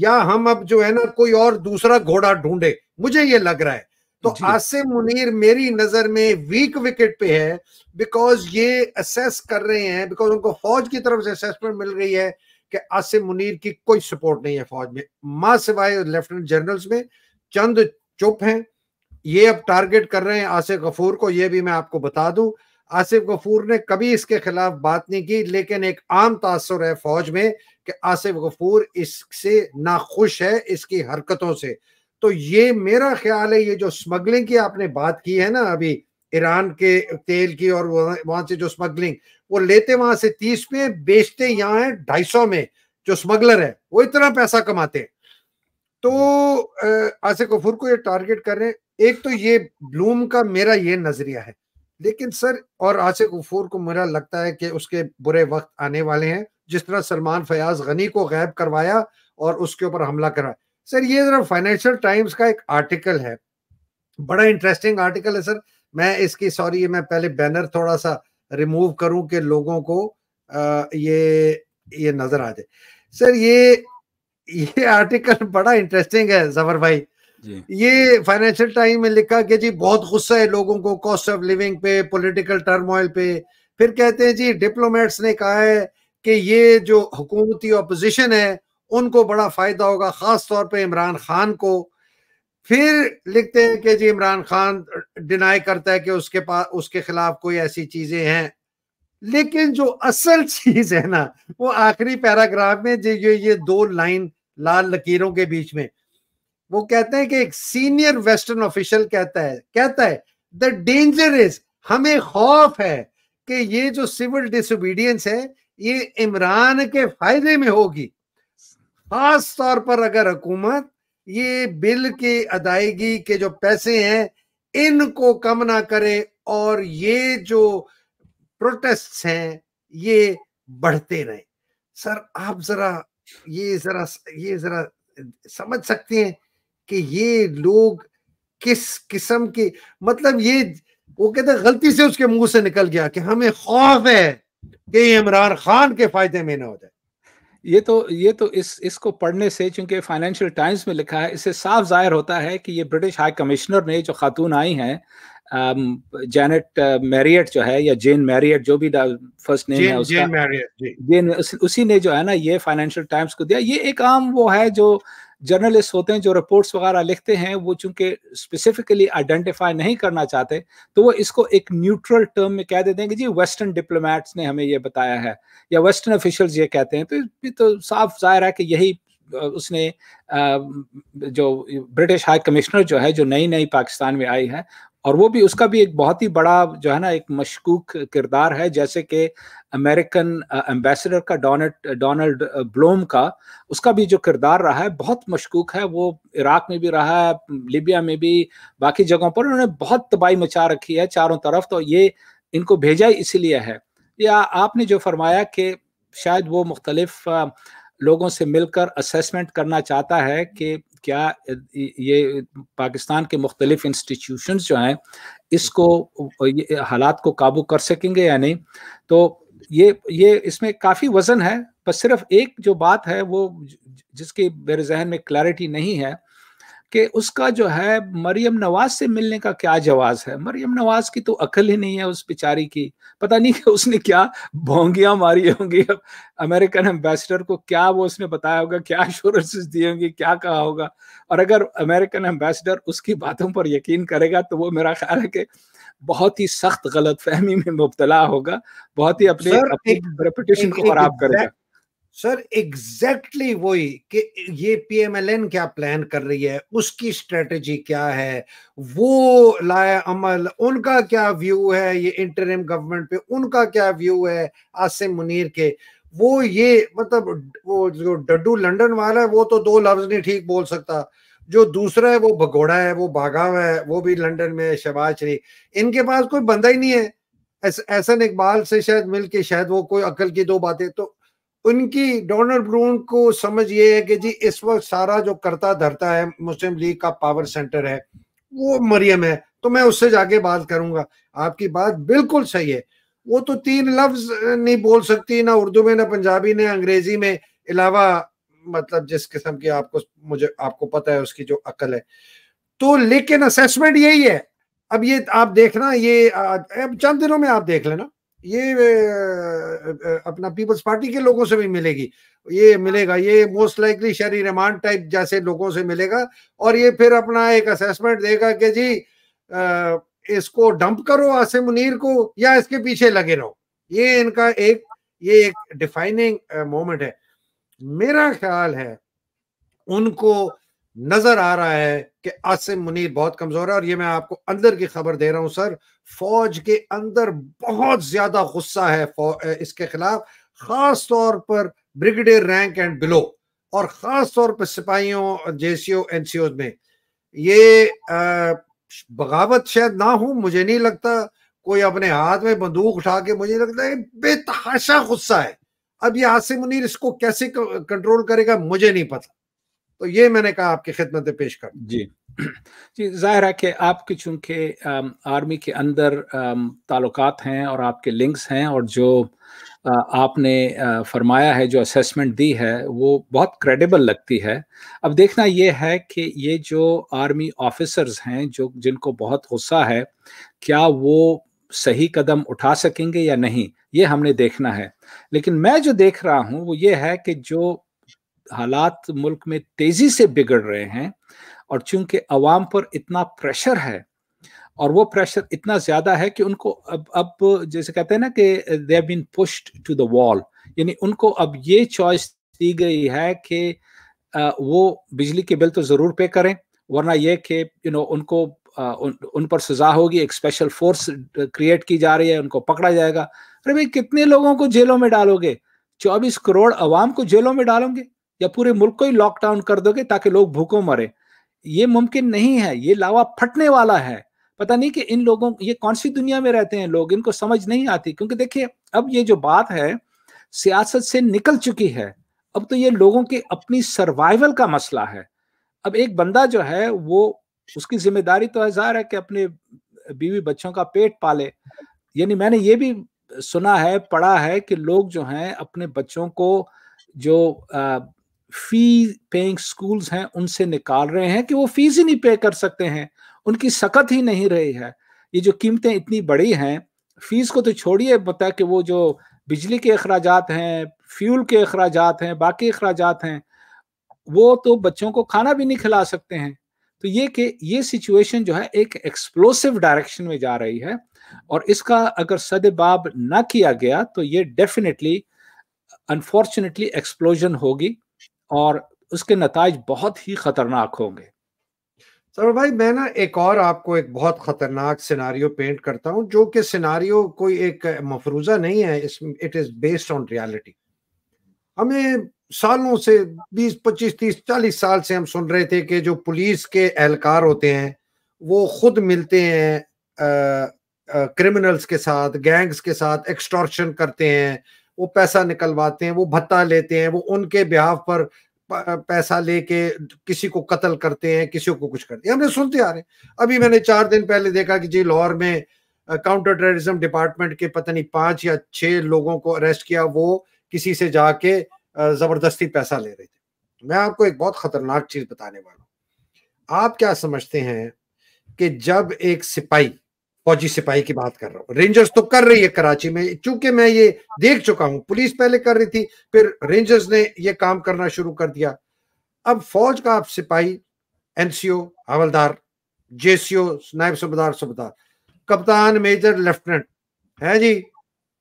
Speaker 1: या हम अब जो है ना कोई और दूसरा घोड़ा ढूंढे मुझे ये लग रहा है तो आसिम मुनीर मेरी नजर में वीक विकेट पे है बिकॉज ये असेस कर रहे हैं बिकॉज उनको फौज की तरफ से असेसमेंट मिल रही है कि आसिम मुनीर की कोई सपोर्ट नहीं है फौज में मां सिवाय लेफ्टिनेंट जनरल्स में चंद चुप हैं ये अब टारगेट कर रहे हैं आसिफ गफूर को ये भी मैं आपको बता दूं आसिफ गफूर ने कभी इसके खिलाफ बात नहीं की लेकिन एक आम तासर है फौज में कि आसिफ गफूर इससे नाखुश है इसकी हरकतों से तो ये मेरा ख्याल है ये जो स्मगलिंग की आपने बात की है ना अभी ईरान के तेल की और वहां से जो स्मगलिंग वो लेते वहां से तीस में बेचते यहाँ है ढाई सौ में जो स्मगलर है वो इतना पैसा कमाते तो आसे कफूर को ये टारगेट कर रहे हैं एक तो ये ब्लूम का मेरा ये नजरिया है लेकिन सर और आसे गफूर को मेरा लगता है कि उसके बुरे वक्त आने वाले हैं जिस तरह सलमान फयाज गनी को गैब करवाया और उसके ऊपर हमला कराया सर ये जरा फाइनेंशियल टाइम्स का एक आर्टिकल है बड़ा इंटरेस्टिंग आर्टिकल है सर मैं इसकी सॉरी मैं पहले बैनर थोड़ा सा रिमूव करूं कि लोगों को आ, ये ये नजर आ जाए सर ये ये आर्टिकल बड़ा इंटरेस्टिंग है जफर भाई ये फाइनेंशियल टाइम में लिखा कि जी बहुत गुस्सा है लोगों को कॉस्ट ऑफ लिविंग पे पॉलिटिकल टर्मोइल पे फिर कहते हैं जी डिप्लोमेट्स ने कहा है कि ये जो हुकूमती अपोजिशन है उनको बड़ा फायदा होगा खास तौर पे इमरान खान को फिर लिखते हैं कि जी इमरान खान डिनाई करता है कि उसके पास उसके खिलाफ कोई ऐसी चीजें हैं लेकिन जो असल चीज है ना वो आखिरी पैराग्राफ में जो ये, ये दो लाइन लाल लकीरों के बीच में वो कहते हैं कि एक सीनियर वेस्टर्न ऑफिशियल कहता है कहता है द डेंजर इज हमें खौफ है कि ये जो सिविल डिसोबीडियंस है ये इमरान के फायदे में होगी खास तौर पर अगर हुकूमत ये बिल की अदायगी के जो पैसे हैं इनको कम ना करे और ये जो प्रोटेस्ट हैं ये बढ़ते रहे सर आप जरा ये जरा ये जरा समझ सकते हैं कि ये लोग किस किस्म के मतलब ये वो कहते गलती से उसके मुंह से निकल गया कि हमें खौफ है
Speaker 2: कि इमरान खान के फायदे में ना हो जाए ये तो ये तो इस इसको पढ़ने से चूंकि फाइनेंशियल टाइम्स में लिखा है इससे साफ जाहिर होता है कि ये ब्रिटिश हाई कमिश्नर ने जो खातून आई हैं जैनेट मैरियट जो है या जेन मैरियट जो भी फर्स्ट नेम है उसका जेन जेन उस, उसी ने जो है ना ये फाइनेंशियल टाइम्स को दिया ये एक आम वो है जो जर्नलिस्ट होते हैं जो रिपोर्ट्स वगैरह लिखते हैं वो चूंकि स्पेसिफिकली आइडेंटिफाई नहीं करना चाहते तो वो इसको एक न्यूट्रल टर्म में कह देते हैं कि जी वेस्टर्न डिप्लोमेट्स ने हमें ये बताया है या वेस्टर्न ऑफिशियल्स ये कहते हैं तो तो साफ जाहिर है कि यही उसने जो ब्रिटिश हाई कमिश्नर जो है जो नई नई पाकिस्तान में आई है और वो भी उसका भी एक बहुत ही बड़ा जो है ना एक मशकूक किरदार है जैसे कि अमेरिकन एम्बेसडर का डोनल्ड डोनाल्ड ब्लोम का उसका भी जो किरदार रहा है बहुत मशकूक है वो इराक में भी रहा है लीबिया में भी बाकी जगहों पर उन्होंने बहुत तबाही मचा रखी है चारों तरफ तो ये इनको भेजा ही इसीलिए है या आपने जो फरमाया कि शायद वो मुख्तलिफ लोगों से मिलकर असेसमेंट करना चाहता है कि क्या ये पाकिस्तान के मुख्तलिफ इंस्टीट्यूशन जो हैं इसको हालात को काबू कर सकेंगे या नहीं तो ये ये इसमें काफ़ी वजन है पर सिर्फ एक जो बात है वो जिसकी मेरे जहन में क्लैरिटी नहीं है कि उसका जो है मरियम नवाज से मिलने का क्या जवाब है मरियम नवाज की तो अकल ही नहीं है उस बिचारी की पता नहीं कि उसने क्या भोंगियां मारी होंगी अब अमेरिकन एम्बेसडर को क्या वो उसने बताया होगा क्या एश्योरेंसेस दिए होंगे क्या कहा होगा और अगर अमेरिकन एम्बेसडर उसकी बातों पर यकीन करेगा तो वो मेरा ख्याल है कि बहुत ही सख्त गलत फहमी में मुबतला होगा बहुत ही अपने, अपने रेपुटेशन को खराब करेगा सर एग्जैक्टली exactly वही कि
Speaker 1: ये पीएमएलएन क्या प्लान कर रही है उसकी स्ट्रेटजी क्या है वो लाया अमल उनका क्या व्यू है ये इंटरिम गवर्नमेंट पे उनका क्या व्यू है आसिम मुनीर के वो ये मतलब वो जो डड्डू लंडन वाला है वो तो दो लफ्ज नहीं ठीक बोल सकता जो दूसरा है वो भगोड़ा है वो भागा हुआ है वो भी लंदन में शबाज शरीफ इनके पास कोई बंदा ही नहीं है एहसन इकबाल से शायद मिलके शायद वो कोई अकल की दो बातें तो उनकी डोनल्ड ब्रून को समझ ये है कि जी इस वक्त सारा जो करता धरता है मुस्लिम लीग का पावर सेंटर है वो मरियम है तो मैं उससे जाके बात करूंगा आपकी बात बिल्कुल सही है वो तो तीन लफ्ज नहीं बोल सकती ना उर्दू में ना पंजाबी ना अंग्रेजी में अलावा मतलब जिस किस्म की आपको मुझे आपको पता है उसकी जो अकल है तो लेकिन असेसमेंट यही है अब ये आप देखना ये अब चंद दिनों में आप देख लेना ये अपना पीपल्स पार्टी के लोगों से भी मिलेगी ये मिलेगा ये मोस्ट लाइकली शरीर रहमान टाइप जैसे लोगों से मिलेगा और ये फिर अपना एक असेसमेंट देगा कि जी इसको डंप करो आसिम मुनीर को या इसके पीछे लगे रहो ये इनका एक ये एक डिफाइनिंग मोमेंट है मेरा ख्याल है उनको नजर आ रहा है कि आसिम मुनीर बहुत कमजोर है और ये मैं आपको अंदर की खबर दे रहा हूं सर फौज के अंदर बहुत ज्यादा गुस्सा है इसके खिलाफ खास तौर पर ब्रिगेडियर रैंक एंड बिलो और खास तौर पर सिपाहियों जेसीओ एनसीओ में ये बगावत शायद ना हो मुझे नहीं लगता कोई अपने हाथ में बंदूक उठा के मुझे लगता है बेतहाशा गुस्सा है अब ये आसिम मुनीर इसको कैसे कंट्रोल करेगा मुझे नहीं पता तो ये मैंने कहा आपकी खिदमत पेश कर जी
Speaker 2: जी जाहिर है कि आपके चूंकि आर्मी के अंदर ताल्लुकात हैं और आपके लिंक्स हैं और जो आपने फरमाया है जो असेसमेंट दी है वो बहुत क्रेडिबल लगती है अब देखना ये है कि ये जो आर्मी ऑफिसर्स हैं जो जिनको बहुत गुस्सा है क्या वो सही कदम उठा सकेंगे या नहीं ये हमने देखना है लेकिन मैं जो देख रहा हूँ वो ये है कि जो हालात मुल्क में तेजी से बिगड़ रहे हैं और चूंकि अवाम पर इतना प्रेशर है और वो प्रेशर इतना ज्यादा है कि उनको अब अब जैसे कहते हैं ना कि they have been pushed to the wall यानी उनको अब ये चॉइस दी गई है कि वो बिजली के बिल तो जरूर पे करें वरना यह कि यू नो उनको उन, उन पर सजा होगी एक स्पेशल फोर्स क्रिएट की जा रही है उनको पकड़ा जाएगा अरे भाई कितने लोगों को जेलों में डालोगे 24 करोड़ अवाम को जेलों में डालोगे या पूरे मुल्क को ही लॉकडाउन कर दोगे ताकि लोग भूखों मरे ये मुमकिन नहीं है ये लावा फटने वाला है पता नहीं कि इन लोगों ये कौन सी दुनिया में रहते हैं लोग इनको समझ नहीं आती क्योंकि देखिए अब ये जो बात है सियासत से निकल चुकी है अब तो ये लोगों के अपनी सर्वाइवल का मसला है अब एक बंदा जो है वो उसकी जिम्मेदारी तो है जाहिर है कि अपने बीवी बच्चों का पेट पाले यानी मैंने ये भी सुना है पढ़ा है कि लोग जो हैं अपने बच्चों को जो फी पेइंग स्कूल्स हैं उनसे निकाल रहे हैं कि वो फीस ही नहीं पे कर सकते हैं उनकी सकत ही नहीं रही है ये जो कीमतें इतनी बड़ी हैं फीस को तो छोड़िए बता कि वो जो बिजली के अखराज हैं फ्यूल के अखराज हैं बाकी अखराज हैं वो तो बच्चों को खाना भी नहीं खिला सकते हैं तो ये कि ये सिचुएशन जो है एक एक्सप्लोसिव डायरेक्शन में जा रही है और इसका अगर सदबाब ना किया गया तो ये डेफिनेटली अनफॉर्चुनेटली एक्सप्लोजन होगी और उसके नतज बहुत ही खतरनाक होंगे
Speaker 1: सर भाई मैं ना एक और आपको एक बहुत खतरनाक सिनारियो पेंट करता हूँ जो कि सिनारियो कोई एक मफरूजा नहीं है it is based on reality हमें सालों से 20 25 30 40 साल से हम सुन रहे थे कि जो पुलिस के एहलकार होते हैं वो खुद मिलते हैं क्रिमिनल्स के साथ गैंग्स के साथ एक्सटॉर्शन करते हैं वो पैसा निकलवाते हैं वो भत्ता लेते हैं वो उनके बिहाव पर पैसा लेके किसी को कत्ल करते हैं किसी को कुछ करते हैं हमने सुनते आ रहे हैं अभी मैंने चार दिन पहले देखा कि जी लाहौर में काउंटर टेररिज्म डिपार्टमेंट के पता नहीं पांच या छह लोगों को अरेस्ट किया वो किसी से जाके जबरदस्ती पैसा ले रहे थे मैं आपको एक बहुत खतरनाक चीज बताने वाला हूं आप क्या समझते हैं कि जब एक सिपाही फौजी सिपाही की बात कर रहा हूँ रेंजर्स तो कर रही है कराची में चूंकि मैं ये देख चुका हूं पुलिस पहले कर रही थी फिर रेंजर्स ने ये काम करना शुरू कर दिया अब फौज का आप सिपाही एनसीओ हवलदार जेसीओ नायब सूबेदार सूबेदार कप्तान मेजर लेफ्टिनेंट है जी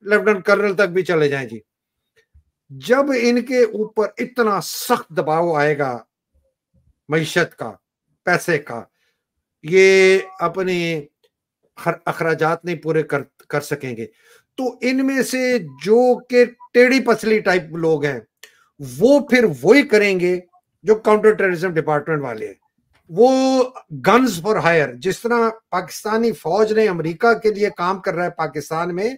Speaker 1: लेफ्टिनेंट कर्नल तक भी चले जाए जी जब इनके ऊपर इतना सख्त दबाव आएगा मीशत का पैसे का ये अपनी अखराजात नहीं पूरे कर कर सकेंगे तो इनमें से जो के टेढ़ी पसली टाइप लोग हैं वो फिर वही करेंगे जो काउंटर टेररिज्म डिपार्टमेंट वाले हैं वो गन्स फॉर हायर जिस तरह पाकिस्तानी फौज ने अमेरिका के लिए काम कर रहा है पाकिस्तान में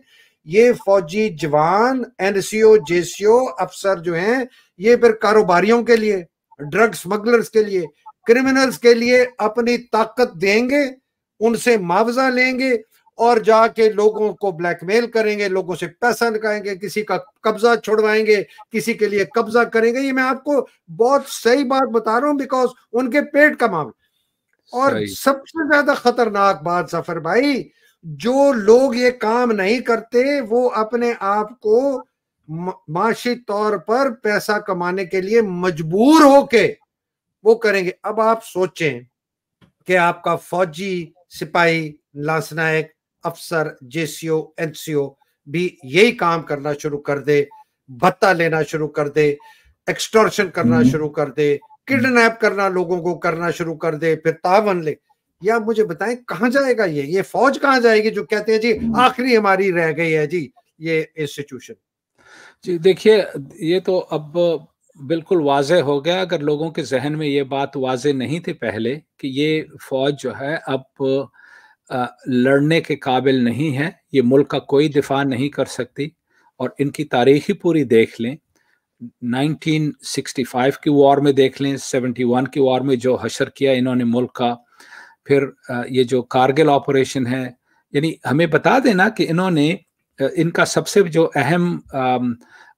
Speaker 1: ये फौजी जवान एनसीओ जेसीओ अफसर जो हैं ये फिर कारोबारियों के लिए ड्रग स्मगलर्स के लिए क्रिमिनल्स के लिए अपनी ताकत देंगे उनसे मुआवजा लेंगे और जाके लोगों को ब्लैकमेल करेंगे लोगों से पैसा निकालेंगे किसी का कब्जा छुड़वाएंगे किसी के लिए कब्जा करेंगे ये मैं आपको बहुत सही बात बता रहा हूं बिकॉज उनके पेट का मामला और सबसे ज्यादा खतरनाक बात सफर भाई जो लोग ये काम नहीं करते वो अपने आप को माशी तौर पर पैसा कमाने के लिए मजबूर होके वो करेंगे अब आप सोचें कि आपका फौजी सिपाही लाशनायक अफसर जेसीओ एनसीओ भी यही काम करना शुरू कर दे भत्ता लेना शुरू कर दे एक्सटॉर्शन करना हम्म। शुरू कर दे किडनैप करना लोगों को करना शुरू कर दे फिर तावन ले या मुझे बताएं कहां जाएगा ये ये फौज कहाँ जाएगी जो कहते हैं जी आखिरी हमारी रह गई है जी ये इंस्टीट्यूशन
Speaker 2: जी देखिए ये तो अब बिल्कुल वाज हो गया अगर लोगों के जहन में ये बात वाज नहीं थी पहले कि ये फौज जो है अब लड़ने के काबिल नहीं है ये मुल्क का कोई दिफा नहीं कर सकती और इनकी तारीख ही पूरी देख लें 1965 की वॉर में देख लें 71 की वॉर में जो हशर किया इन्होंने मुल्क का फिर ये जो कारगिल ऑपरेशन है यानी हमें बता देना कि इन्होंने इनका सबसे जो अहम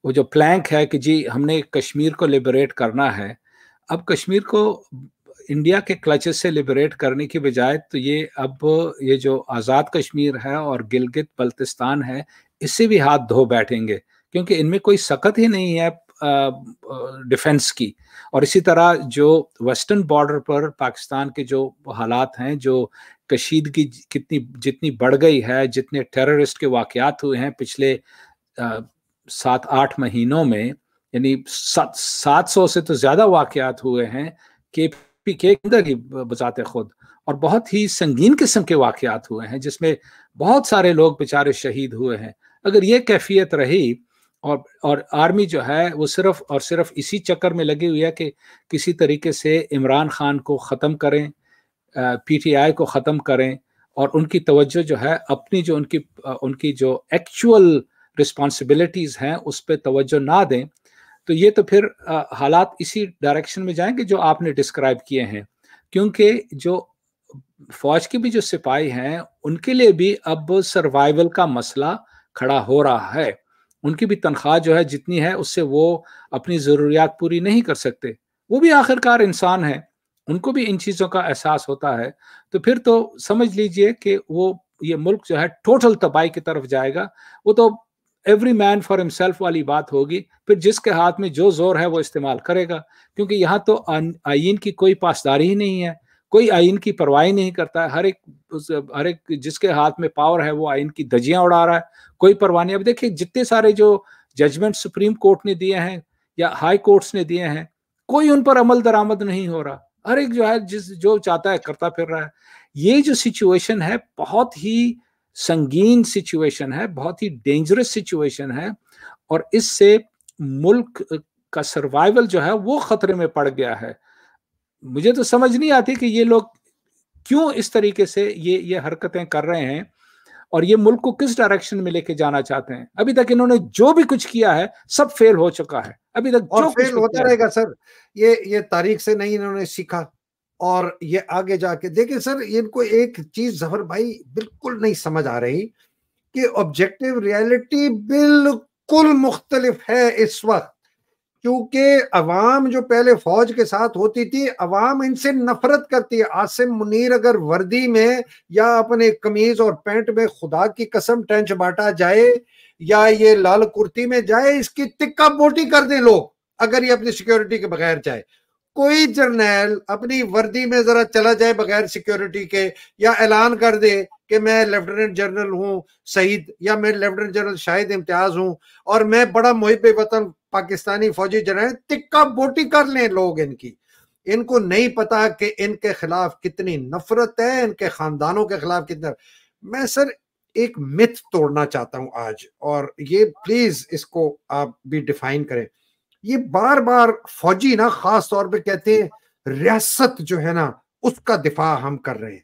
Speaker 2: वो जो प्लैंक है कि जी हमने कश्मीर को लिबरेट करना है अब कश्मीर को इंडिया के क्लचेस से लिबरेट करने की बजाय तो ये अब ये जो आज़ाद कश्मीर है और गिलगित बल्तिस्तान है इससे भी हाथ धो बैठेंगे क्योंकि इनमें कोई सकत ही नहीं है डिफेंस की और इसी तरह जो वेस्टर्न बॉर्डर पर पाकिस्तान के जो हालात हैं जो कशीदगी कितनी जितनी बढ़ गई है जितने टेररिस्ट के वाकयात हुए हैं पिछले सात आठ महीनों में यानी सात सात सौ से तो ज़्यादा वाकयात हुए हैं के पी के अंदर ही बजाते खुद और बहुत ही संगीन किस्म के वाकयात हुए हैं जिसमें बहुत सारे लोग बेचारे शहीद हुए हैं अगर ये कैफियत रही और और आर्मी जो है वो सिर्फ और सिर्फ इसी चक्कर में लगी हुई है कि किसी तरीके से इमरान खान को ख़त्म करें पीटीआई को ख़त्म करें और उनकी तवज्जो जो है अपनी जो उनकी उनकी जो एक्चुअल रिस्पॉन्सिबिलिटीज़ हैं उस पर तोज्जो ना दें तो ये तो फिर आ, हालात इसी डायरेक्शन में जाएंगे जो आपने डिस्क्राइब किए हैं क्योंकि जो फौज के भी जो सिपाही हैं उनके लिए भी अब सर्वाइवल का मसला खड़ा हो रहा है उनकी भी तनख्वाह जो है जितनी है उससे वो अपनी ज़रूरियात पूरी नहीं कर सकते वो भी आखिरकार इंसान है उनको भी इन चीज़ों का एहसास होता है तो फिर तो समझ लीजिए कि वो ये मुल्क जो है टोटल तबाही की तरफ जाएगा वो तो एवरी मैन फॉर हिमसेल्फ वाली बात होगी फिर जिसके हाथ में जो जोर है वो इस्तेमाल करेगा क्योंकि यहाँ तो आइन की कोई पासदारी ही नहीं है कोई आइन की परवाही नहीं करता है हर एक उस, हर एक जिसके हाथ में पावर है वो आइन की धजियां उड़ा रहा है कोई परवाह नहीं अब देखिए जितने सारे जो जजमेंट सुप्रीम कोर्ट ने दिए हैं या हाई कोर्ट्स ने दिए हैं कोई उन पर अमल दरामद नहीं हो रहा हर एक जो है जिस जो चाहता है करता फिर रहा है ये जो सिचुएशन है बहुत ही संगीन सिचुएशन है बहुत ही डेंजरस सिचुएशन है और इससे मुल्क का सर्वाइवल जो है वो खतरे में पड़ गया है मुझे तो समझ नहीं आती कि ये लोग क्यों इस तरीके से ये ये हरकतें कर रहे हैं और ये मुल्क को किस डायरेक्शन में लेके जाना चाहते हैं अभी तक इन्होंने जो भी कुछ किया है सब फेल हो चुका है अभी तक और फेल होता रहेगा सर ये ये तारीख
Speaker 1: से नहीं इन्होंने सीखा और ये आगे जाके देखिए सर इनको एक चीज जफर भाई बिल्कुल नहीं समझ आ रही कि ऑब्जेक्टिव रियलिटी बिल्कुल मुख्तलिफ है इस वक्त क्योंकि अवाम जो पहले फौज के साथ होती थी अवाम इनसे नफरत करती है आसिम मुनीर अगर वर्दी में या अपने कमीज और पैंट में खुदा की कसम टेंच बांटा जाए या ये लाल कुर्ती में जाए इसकी तिक्का बोटी कर दे लोग अगर ये अपनी सिक्योरिटी के बगैर जाए कोई जर्नैल अपनी वर्दी में जरा चला जाए बगैर सिक्योरिटी के या ऐलान कर दे कि मैं लेफ्टिनेंट जनरल हूँ शहीद या मैं लेफ्टिनेंट जनरल शाहिद इम्तियाज हूँ और मैं बड़ा मुहिब वतन पाकिस्तानी फौजी जनरल तिक्का बोटी कर लें लोग इनकी इनको नहीं पता कि इनके खिलाफ कितनी नफरत है इनके खानदानों के खिलाफ कितना मैं सर एक मिथ तोड़ना चाहता हूं आज और ये प्लीज इसको आप भी डिफाइन करें ये बार बार फौजी ना खास तौर पे कहते हैं रियासत जो है ना उसका दिफा हम कर रहे हैं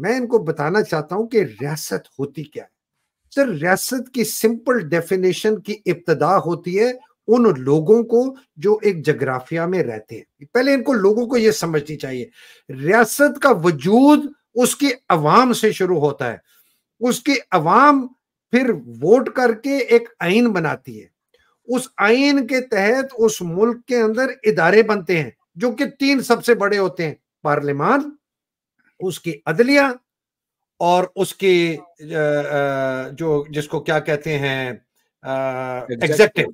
Speaker 1: मैं इनको बताना चाहता हूं कि रियासत होती क्या है सर तो रियासत की सिंपल डेफिनेशन की इब्तदा होती है उन लोगों को जो एक जग्राफिया में रहते हैं पहले इनको लोगों को यह समझनी चाहिए रियासत का वजूद उसके अवाम से शुरू होता है उसके अवाम फिर वोट करके एक आइन बनाती है उस आइन के तहत उस मुल्क के अंदर इदारे बनते हैं जो कि तीन सबसे बड़े होते हैं पार्लियामान उसकी अदलिया और उसकी जो जिसको क्या कहते हैं एग्जेक्टिव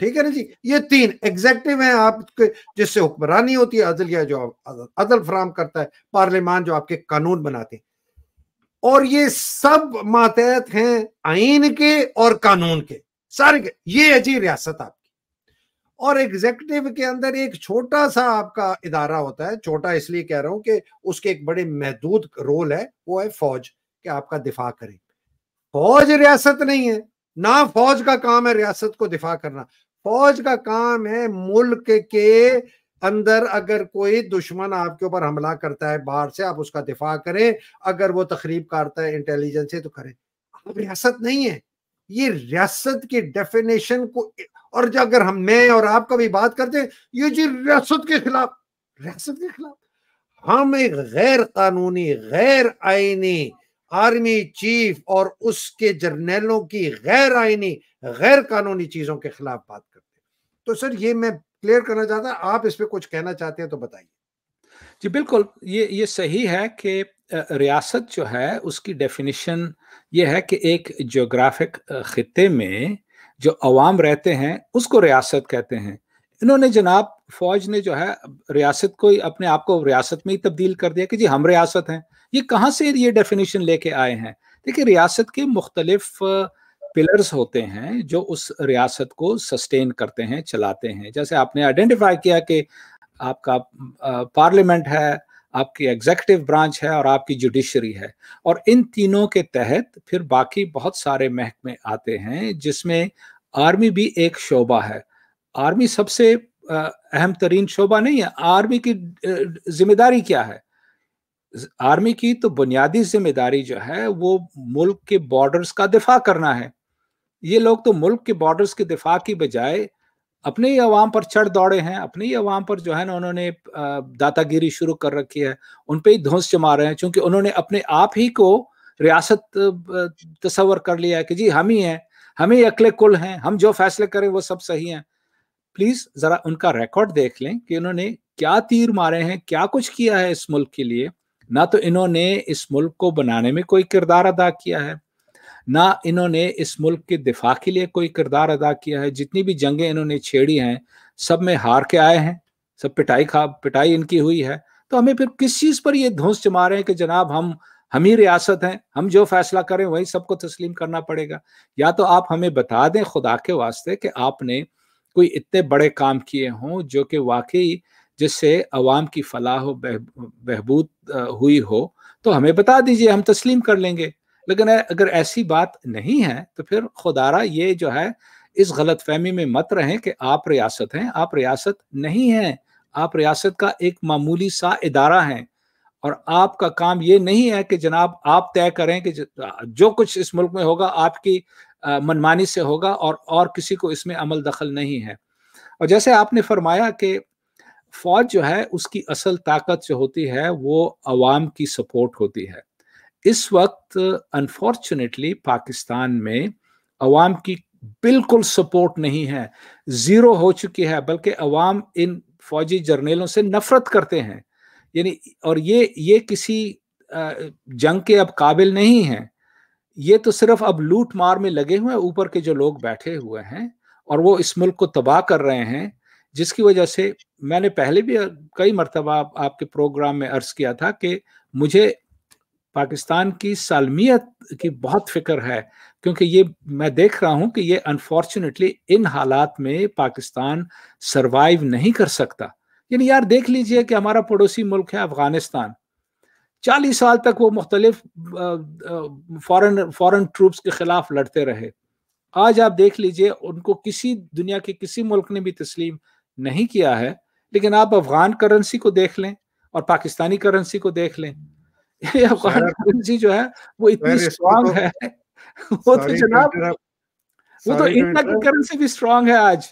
Speaker 1: ठीक है ना जी ये तीन एग्जेक्टिव हैं आपके जिससे हुक्मरानी होती है अदलिया जो अदल फराम करता है पार्लियामान जो आपके कानून बनाते हैं और ये सब मातहत हैं आइन के और कानून के सारे ये है जी रियासत आपकी और एग्जेक्टिव के अंदर एक छोटा सा आपका इदारा होता है छोटा इसलिए कह रहा हूं कि उसके एक बड़े महदूद रोल है वो है फौज के आपका दिफा करे फौज रियासत नहीं है ना फौज का काम है रियासत को दिफा करना फौज का काम है मुल्क के अंदर अगर कोई दुश्मन आपके ऊपर हमला करता है बाहर से आप उसका दिफा करें अगर वो तकरीब करता है इंटेलिजेंस से तो करें आप रियासत नहीं है ये रियासत की डेफिनेशन को और जो अगर हम मैं और आप कभी बात करते हैं ये जी रियासत के खिलाफ रियासत के खिलाफ हम एक गैर कानूनी गैर आईनी आर्मी चीफ और उसके जर्नेलों की गैर आईनी गैर कानूनी चीजों के खिलाफ बात करते हैं तो सर ये मैं क्लियर करना चाहता आप इस पर कुछ कहना चाहते हैं तो बताइए
Speaker 2: जी बिल्कुल ये ये सही है कि रियासत जो है उसकी डेफिनेशन ये है कि एक जोग्राफिक ख़त्े में जो अवाम रहते हैं उसको रियासत कहते हैं इन्होंने जनाब फौज ने जो है रियासत को अपने आप को रियासत में ही तब्दील कर दिया कि जी हम रियासत हैं ये कहाँ से ये डेफिनेशन लेके आए हैं देखिए रियासत के मुख्तलिफ पिलर्स होते हैं जो उस रियासत को सस्टेन करते हैं चलाते हैं जैसे आपने आइडेंटिफाई किया कि आपका पार्लियामेंट है आपकी एग्जेक्टिव ब्रांच है और आपकी जुडिशरी है और इन तीनों के तहत फिर बाकी बहुत सारे महकमे आते हैं जिसमें आर्मी भी एक शोबा है आर्मी सबसे अहम तरीन शोबा नहीं है आर्मी की जिम्मेदारी क्या है आर्मी की तो बुनियादी जिम्मेदारी जो है वो मुल्क के बॉर्डर्स का दिफा करना है ये लोग तो मुल्क के बॉर्डर्स के दिफा की बजाय अपने ही अवाम पर चढ़ दौड़े हैं अपने ही अवाम पर जो है ना उन्होंने दातागिरी शुरू कर रखी है उन पे ही धोस जमा रहे हैं क्योंकि उन्होंने अपने आप ही को रियासत तस्वर कर लिया है कि जी हम ही हैं हम ही अकले कुल हैं हम जो फैसले करें वो सब सही हैं प्लीज जरा उनका रिकॉर्ड देख लें कि उन्होंने क्या तीर मारे हैं क्या कुछ किया है इस मुल्क के लिए ना तो इन्होंने इस मुल्क को बनाने में कोई किरदार अदा किया है ना इन्होंने इस मुल्क के दिफा के लिए कोई किरदार अदा किया है जितनी भी जंगें इन्होंने छेड़ी हैं सब में हार के आए हैं सब पिटाई खा पिटाई इनकी हुई है तो हमें फिर किस चीज़ पर ये धोस जमा रहे हैं कि जनाब हम हम ही रियासत हैं हम जो फैसला करें वही सबको तस्लीम करना पड़ेगा या तो आप हमें बता दें खुदा के वास्ते कि आपने कोई इतने बड़े काम किए हों जो कि वाकई जिससे अवाम की फलाह बहबूद हुई हो तो हमें बता दीजिए हम तस्लीम कर लेंगे लेकिन अगर ऐसी बात नहीं है तो फिर खुदारा ये जो है इस गलत फहमी में मत रहें कि आप रियासत हैं आप रियासत नहीं हैं आप रियासत का एक मामूली सा इदारा हैं और आपका काम ये नहीं है कि जनाब आप तय करें कि जो कुछ इस मुल्क में होगा आपकी मनमानी से होगा और और किसी को इसमें अमल दखल नहीं है और जैसे आपने फरमाया कि फौज जो है उसकी असल ताकत जो होती है वो आवाम की सपोर्ट होती है इस वक्त अनफॉर्चुनेटली पाकिस्तान में अवाम की बिल्कुल सपोर्ट नहीं है ज़ीरो हो चुकी है बल्कि अवाम इन फौजी जर्नेलों से नफरत करते हैं यानी और ये ये किसी जंग के अब काबिल नहीं है ये तो सिर्फ अब लूट मार में लगे हुए हैं ऊपर के जो लोग बैठे हुए हैं और वो इस मुल्क को तबाह कर रहे हैं जिसकी वजह से मैंने पहले भी कई मरतबा आपके प्रोग्राम में अर्ज किया था कि मुझे पाकिस्तान की सालमियत की बहुत फिक्र है क्योंकि ये मैं देख रहा हूं कि ये अनफॉर्चुनेटली इन हालात में पाकिस्तान सरवाइव नहीं कर सकता यानी यार देख लीजिए कि हमारा पड़ोसी मुल्क है अफगानिस्तान चालीस साल तक वो मुख्तलिफ फॉरेन फॉरेन ट्रूप्स के खिलाफ लड़ते रहे आज आप देख लीजिए उनको किसी दुनिया के किसी मुल्क ने भी तस्लीम नहीं किया है लेकिन आप अफगान करेंसी को देख लें और पाकिस्तानी करेंसी को देख लें अफगान करेंसी जो है वो इतनी स्ट्रांग तो है वो तो जनाब
Speaker 1: वो तो इंडिया की
Speaker 2: करेंसी भी स्ट्रांग है आज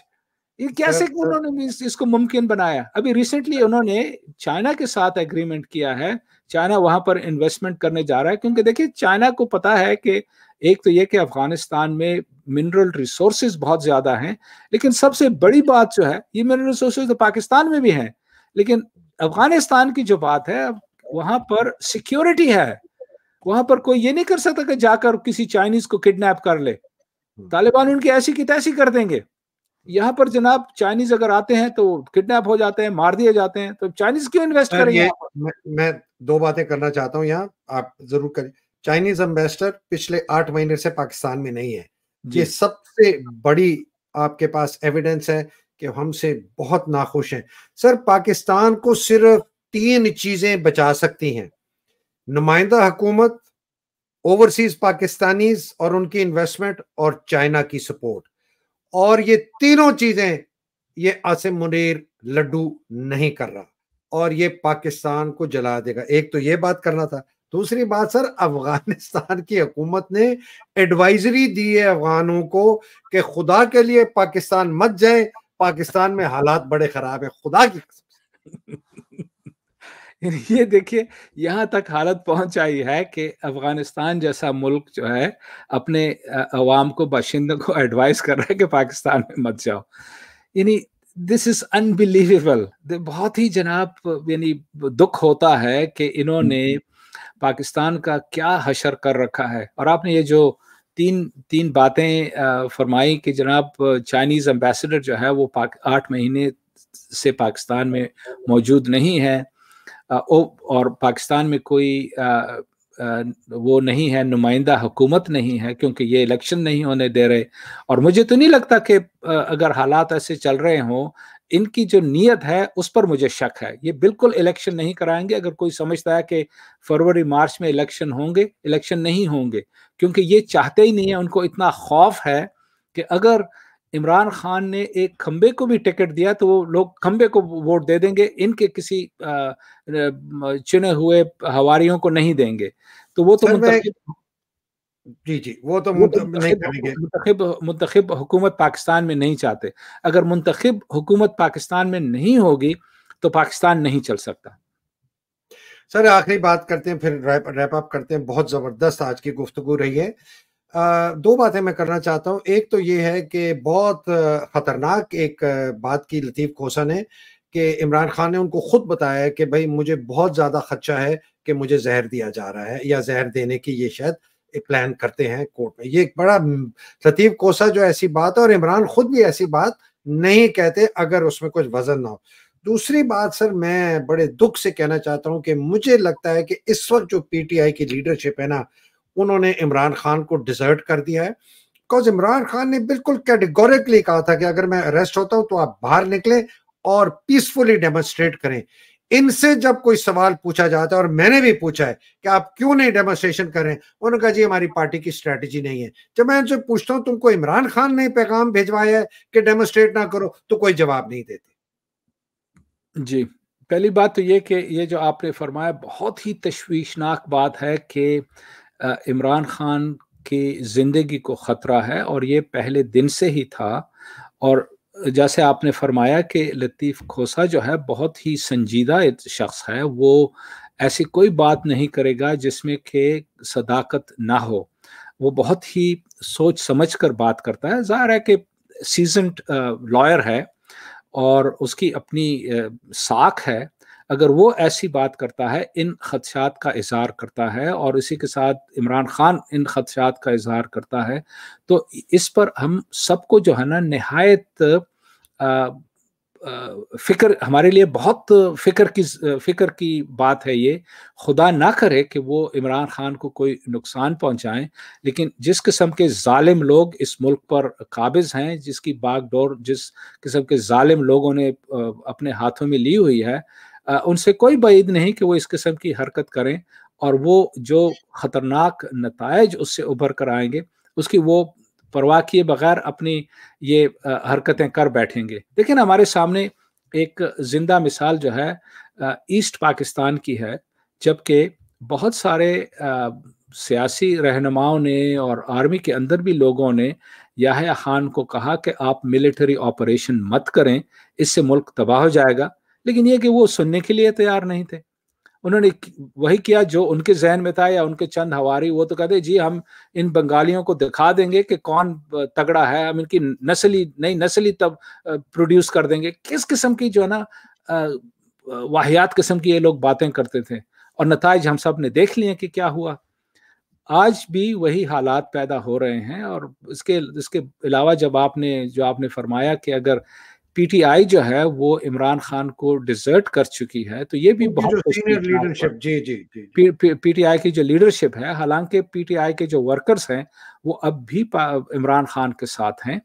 Speaker 2: ये कैसे तो- उन्होंने इसको मुमकिन बनाया अभी रिसेंटली उन्होंने चाइना के साथ एग्रीमेंट किया है चाइना वहां पर इन्वेस्टमेंट करने जा रहा है क्योंकि देखिए चाइना को पता है कि एक तो ये कि अफगानिस्तान में मिनरल रिसोर्सेज बहुत ज्यादा हैं लेकिन सबसे बड़ी बात जो है ये मिनरल रिसोर्सेज तो पाकिस्तान में भी हैं लेकिन अफगानिस्तान की जो बात है वहां पर सिक्योरिटी है वहां पर कोई ये नहीं कर सकता कि जाकर किसी चाइनीज को किडनैप कर ले हम्म। तालिबान उनकी ऐसी की तैसी कर देंगे यहाँ पर जनाब चाइनीज अगर आते हैं तो किडनैप हो जाते हैं मार दिए जाते हैं तो चाइनीज क्यों इन्वेस्ट करेंगे
Speaker 1: मैं, मैं दो बातें करना चाहता हूँ यहाँ आप जरूर करें चाइनीज एम्बेसडर पिछले आठ महीने से पाकिस्तान में नहीं है ये सबसे बड़ी आपके पास एविडेंस है कि हमसे बहुत नाखुश हैं सर पाकिस्तान को सिर्फ तीन चीजें बचा सकती हैं नुमाइंदा हुकूमत ओवरसीज पाकिस्तानी और उनकी इन्वेस्टमेंट और चाइना की सपोर्ट और ये तीनों चीजें ये आसिम मुनीर लड्डू नहीं कर रहा और ये पाकिस्तान को जला देगा एक तो ये बात करना था दूसरी बात सर अफगानिस्तान की हुकूमत ने एडवाइजरी दी है अफगानों को कि खुदा के लिए पाकिस्तान मत जाए पाकिस्तान में हालात बड़े खराब है खुदा की
Speaker 2: ये देखिए यहाँ तक हालत पहुंच आई है कि अफगानिस्तान जैसा मुल्क जो है अपने अवाम को बाशिंदों को एडवाइस कर रहा है कि पाकिस्तान में मत जाओ यानी दिस इज अनबिलीवेबल बहुत ही जनाब यानी दुख होता है कि इन्होंने पाकिस्तान का क्या हशर कर रखा है और आपने ये जो तीन तीन बातें फरमाई कि जनाब चाइनीज एम्बेसडर जो है वो आठ महीने से पाकिस्तान में मौजूद नहीं है और पाकिस्तान में कोई वो नहीं है नुमाइंदा हुकूमत नहीं है क्योंकि ये इलेक्शन नहीं होने दे रहे और मुझे तो नहीं लगता कि अगर हालात ऐसे चल रहे हों इनकी जो नीयत है उस पर मुझे शक है ये बिल्कुल इलेक्शन नहीं कराएंगे अगर कोई समझता है कि फरवरी मार्च में इलेक्शन होंगे इलेक्शन नहीं होंगे क्योंकि ये चाहते ही नहीं है उनको इतना खौफ है कि अगर इमरान खान ने एक खंबे को भी टिकट दिया तो वो लोग खंबे को वोट दे देंगे इनके किसी चुने हुए हवारियों को नहीं देंगे तो वो तो जी जी वो तो, तो मुंतब मुंतखब हुकूमत पाकिस्तान में नहीं चाहते अगर मुंतखब हुकूमत पाकिस्तान में नहीं होगी तो पाकिस्तान नहीं चल सकता
Speaker 1: सर आखिरी बात करते हैं फिर रैप अप करते हैं बहुत ज़बरदस्त आज की गुफ्तु रही है दो बातें मैं करना चाहता हूं एक तो ये है कि बहुत खतरनाक एक बात की लतीफ़ कोसा ने कि इमरान खान ने उनको खुद बताया कि भाई मुझे बहुत ज़्यादा खदशा है कि मुझे जहर दिया जा रहा है या जहर देने की ये शायद प्लान करते हैं कोर्ट में ये एक बड़ा लतीफ़ कोसा जो ऐसी बात है और इमरान खुद भी ऐसी बात नहीं कहते अगर उसमें कुछ वजन ना हो दूसरी बात सर मैं बड़े दुख से कहना चाहता हूं कि मुझे लगता है कि इस वक्त जो पीटीआई की लीडरशिप है ना उन्होंने इमरान खान को डिजर्ट कर दिया है बिकॉज इमरान खान ने बिल्कुल कैटेगोरिकली कहा था कि अगर मैं अरेस्ट होता हूं तो आप बाहर निकले और पीसफुली डेमोस्ट्रेट करें इनसे जब कोई सवाल पूछा जाता है और मैंने भी पूछा है कि आप क्यों नहीं डेमोस्ट्रेशन करें उन्होंने कहा जी हमारी पार्टी की स्ट्रेटजी नहीं है जब मैं उनसे पूछता हूं तुमको इमरान खान ने पैगाम भिजवाया है
Speaker 2: कि डेमोस्ट्रेट ना करो तो कोई जवाब नहीं देते जी पहली बात तो ये कि ये जो आपने फरमाया बहुत ही तश्वीशनाक बात है कि इमरान खान की ज़िंदगी को ख़तरा है और ये पहले दिन से ही था और जैसे आपने फरमाया कि लतीफ़ खोसा जो है बहुत ही संजीदा शख्स है वो ऐसी कोई बात नहीं करेगा जिसमें कि सदाकत ना हो वो बहुत ही सोच समझ कर बात करता है ज़ाहिर है कि सीजनड लॉयर है और उसकी अपनी साख है अगर वो ऐसी बात करता है इन खदशात का इजहार करता है और इसी के साथ इमरान खान इन खदशात का इजहार करता है तो इस पर हम सबको जो है ना नहायत फिक्र हमारे लिए बहुत फिक्र की फिक्र की बात है ये खुदा ना करे कि वो इमरान खान को कोई नुकसान पहुंचाएं लेकिन जिस किस्म के जालिम लोग इस मुल्क पर काबिज हैं जिसकी बागडोर जिस किस्म के जालिम लोगों ने अपने हाथों में ली हुई है उनसे कोई बैद नहीं कि वो इस किस्म की हरकत करें और वो जो ख़तरनाक नतज उससे उभर कर आएंगे उसकी वो परवाह किए बगैर अपनी ये हरकतें कर बैठेंगे लेकिन हमारे सामने एक ज़िंदा मिसाल जो है ईस्ट पाकिस्तान की है जबकि बहुत सारे सियासी रहनुमाओं ने और आर्मी के अंदर भी लोगों ने याह खान को कहा कि आप मिलिट्री ऑपरेशन मत करें इससे मुल्क तबाह हो जाएगा लेकिन ये कि वो सुनने के लिए तैयार नहीं थे उन्होंने वही किया जो उनके जहन में था या उनके चंद हवारी वो तो कहते जी हम इन बंगालियों को दिखा देंगे कि कौन तगड़ा है हम इनकी नस्ली नई नस्ली तब प्रोड्यूस कर देंगे किस किस्म की जो है ना वाहियात किस्म की ये लोग बातें करते थे और नतज हम सब ने देख लिए कि क्या हुआ आज भी वही हालात पैदा हो रहे हैं और इसके इसके अलावा जब आपने जो आपने फरमाया कि अगर पीटीआई जो है वो इमरान खान को डिजर्ट कर चुकी है तो ये भी बहुत सीनियर लीडरशिप जी जी, जी, पी, पीटीआई की जो लीडरशिप है हालांकि पीटीआई के जो वर्कर्स हैं वो अब भी इमरान खान के साथ हैं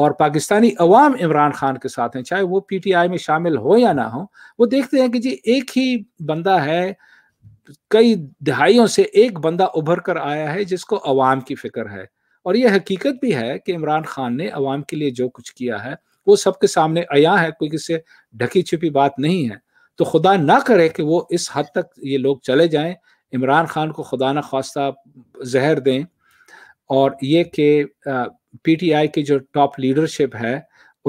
Speaker 2: और पाकिस्तानी अवाम इमरान खान के साथ हैं चाहे वो पीटीआई में शामिल हो या ना हो वो देखते हैं कि जी एक ही बंदा है कई दहाइयों से एक बंदा उभर कर आया है जिसको अवाम की फिक्र है और ये हकीकत भी है कि इमरान खान ने अवाम के लिए जो कुछ किया है वो सबके सामने आया है कोई किसी ढकी छिपी बात नहीं है तो खुदा ना करे कि वो इस हद तक ये लोग चले जाएं इमरान खान को खुदा न खास्ता जहर दें और ये कि पीटीआई की जो टॉप लीडरशिप है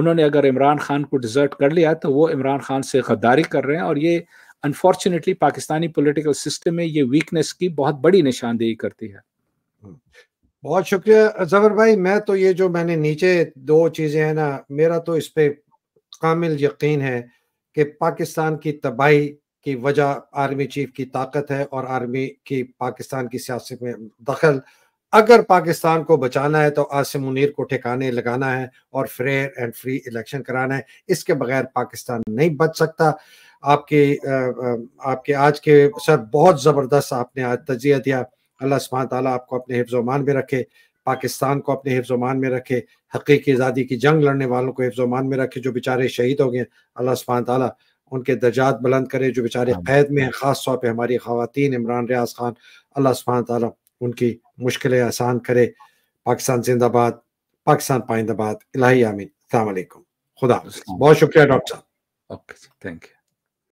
Speaker 2: उन्होंने अगर इमरान खान को डिज़र्ट कर लिया तो वो इमरान खान से गद्दारी कर रहे हैं और ये अनफॉर्चुनेटली पाकिस्तानी पॉलिटिकल सिस्टम में ये वीकनेस की बहुत बड़ी निशानदेही करती है हम्म।
Speaker 1: बहुत शुक्रिया जबर भाई मैं तो ये जो मैंने नीचे दो चीज़ें हैं ना मेरा तो इस पर कामिल यकीन है कि पाकिस्तान की तबाही की वजह आर्मी चीफ की ताकत है और आर्मी की पाकिस्तान की सियासत में दखल अगर पाकिस्तान को बचाना है तो आसिम मुनीर को ठिकाने लगाना है और फेयर एंड फ्री इलेक्शन कराना है इसके बगैर पाकिस्तान नहीं बच सकता आपके आपके आज के सर बहुत ज़बरदस्त आपने आज तजिया दिया अल्लाह सुबह ताली आपको अपने अमान में रखे पाकिस्तान को अपने अमान में रखे हकीकी आज़ादी की जंग लड़ने वालों को अमान में रखे जो बेचारे शहीद हो गए अल्लाह सुबह ताली उनके दर्जात बुलंद करे जो बेचारे कैद में हैं ख़ास तौर पर हमारी खातन इमरान रियाज खान अल्लाह सुबह ताली उनकी मुश्किलें आसान करे पाकिस्तान जिंदाबाद पाकिस्तान पाइंदाबाद इलाही आमीन अलैक् खुदा बहुत शुक्रिया डॉक्टर
Speaker 2: साहब ओके थैंक यू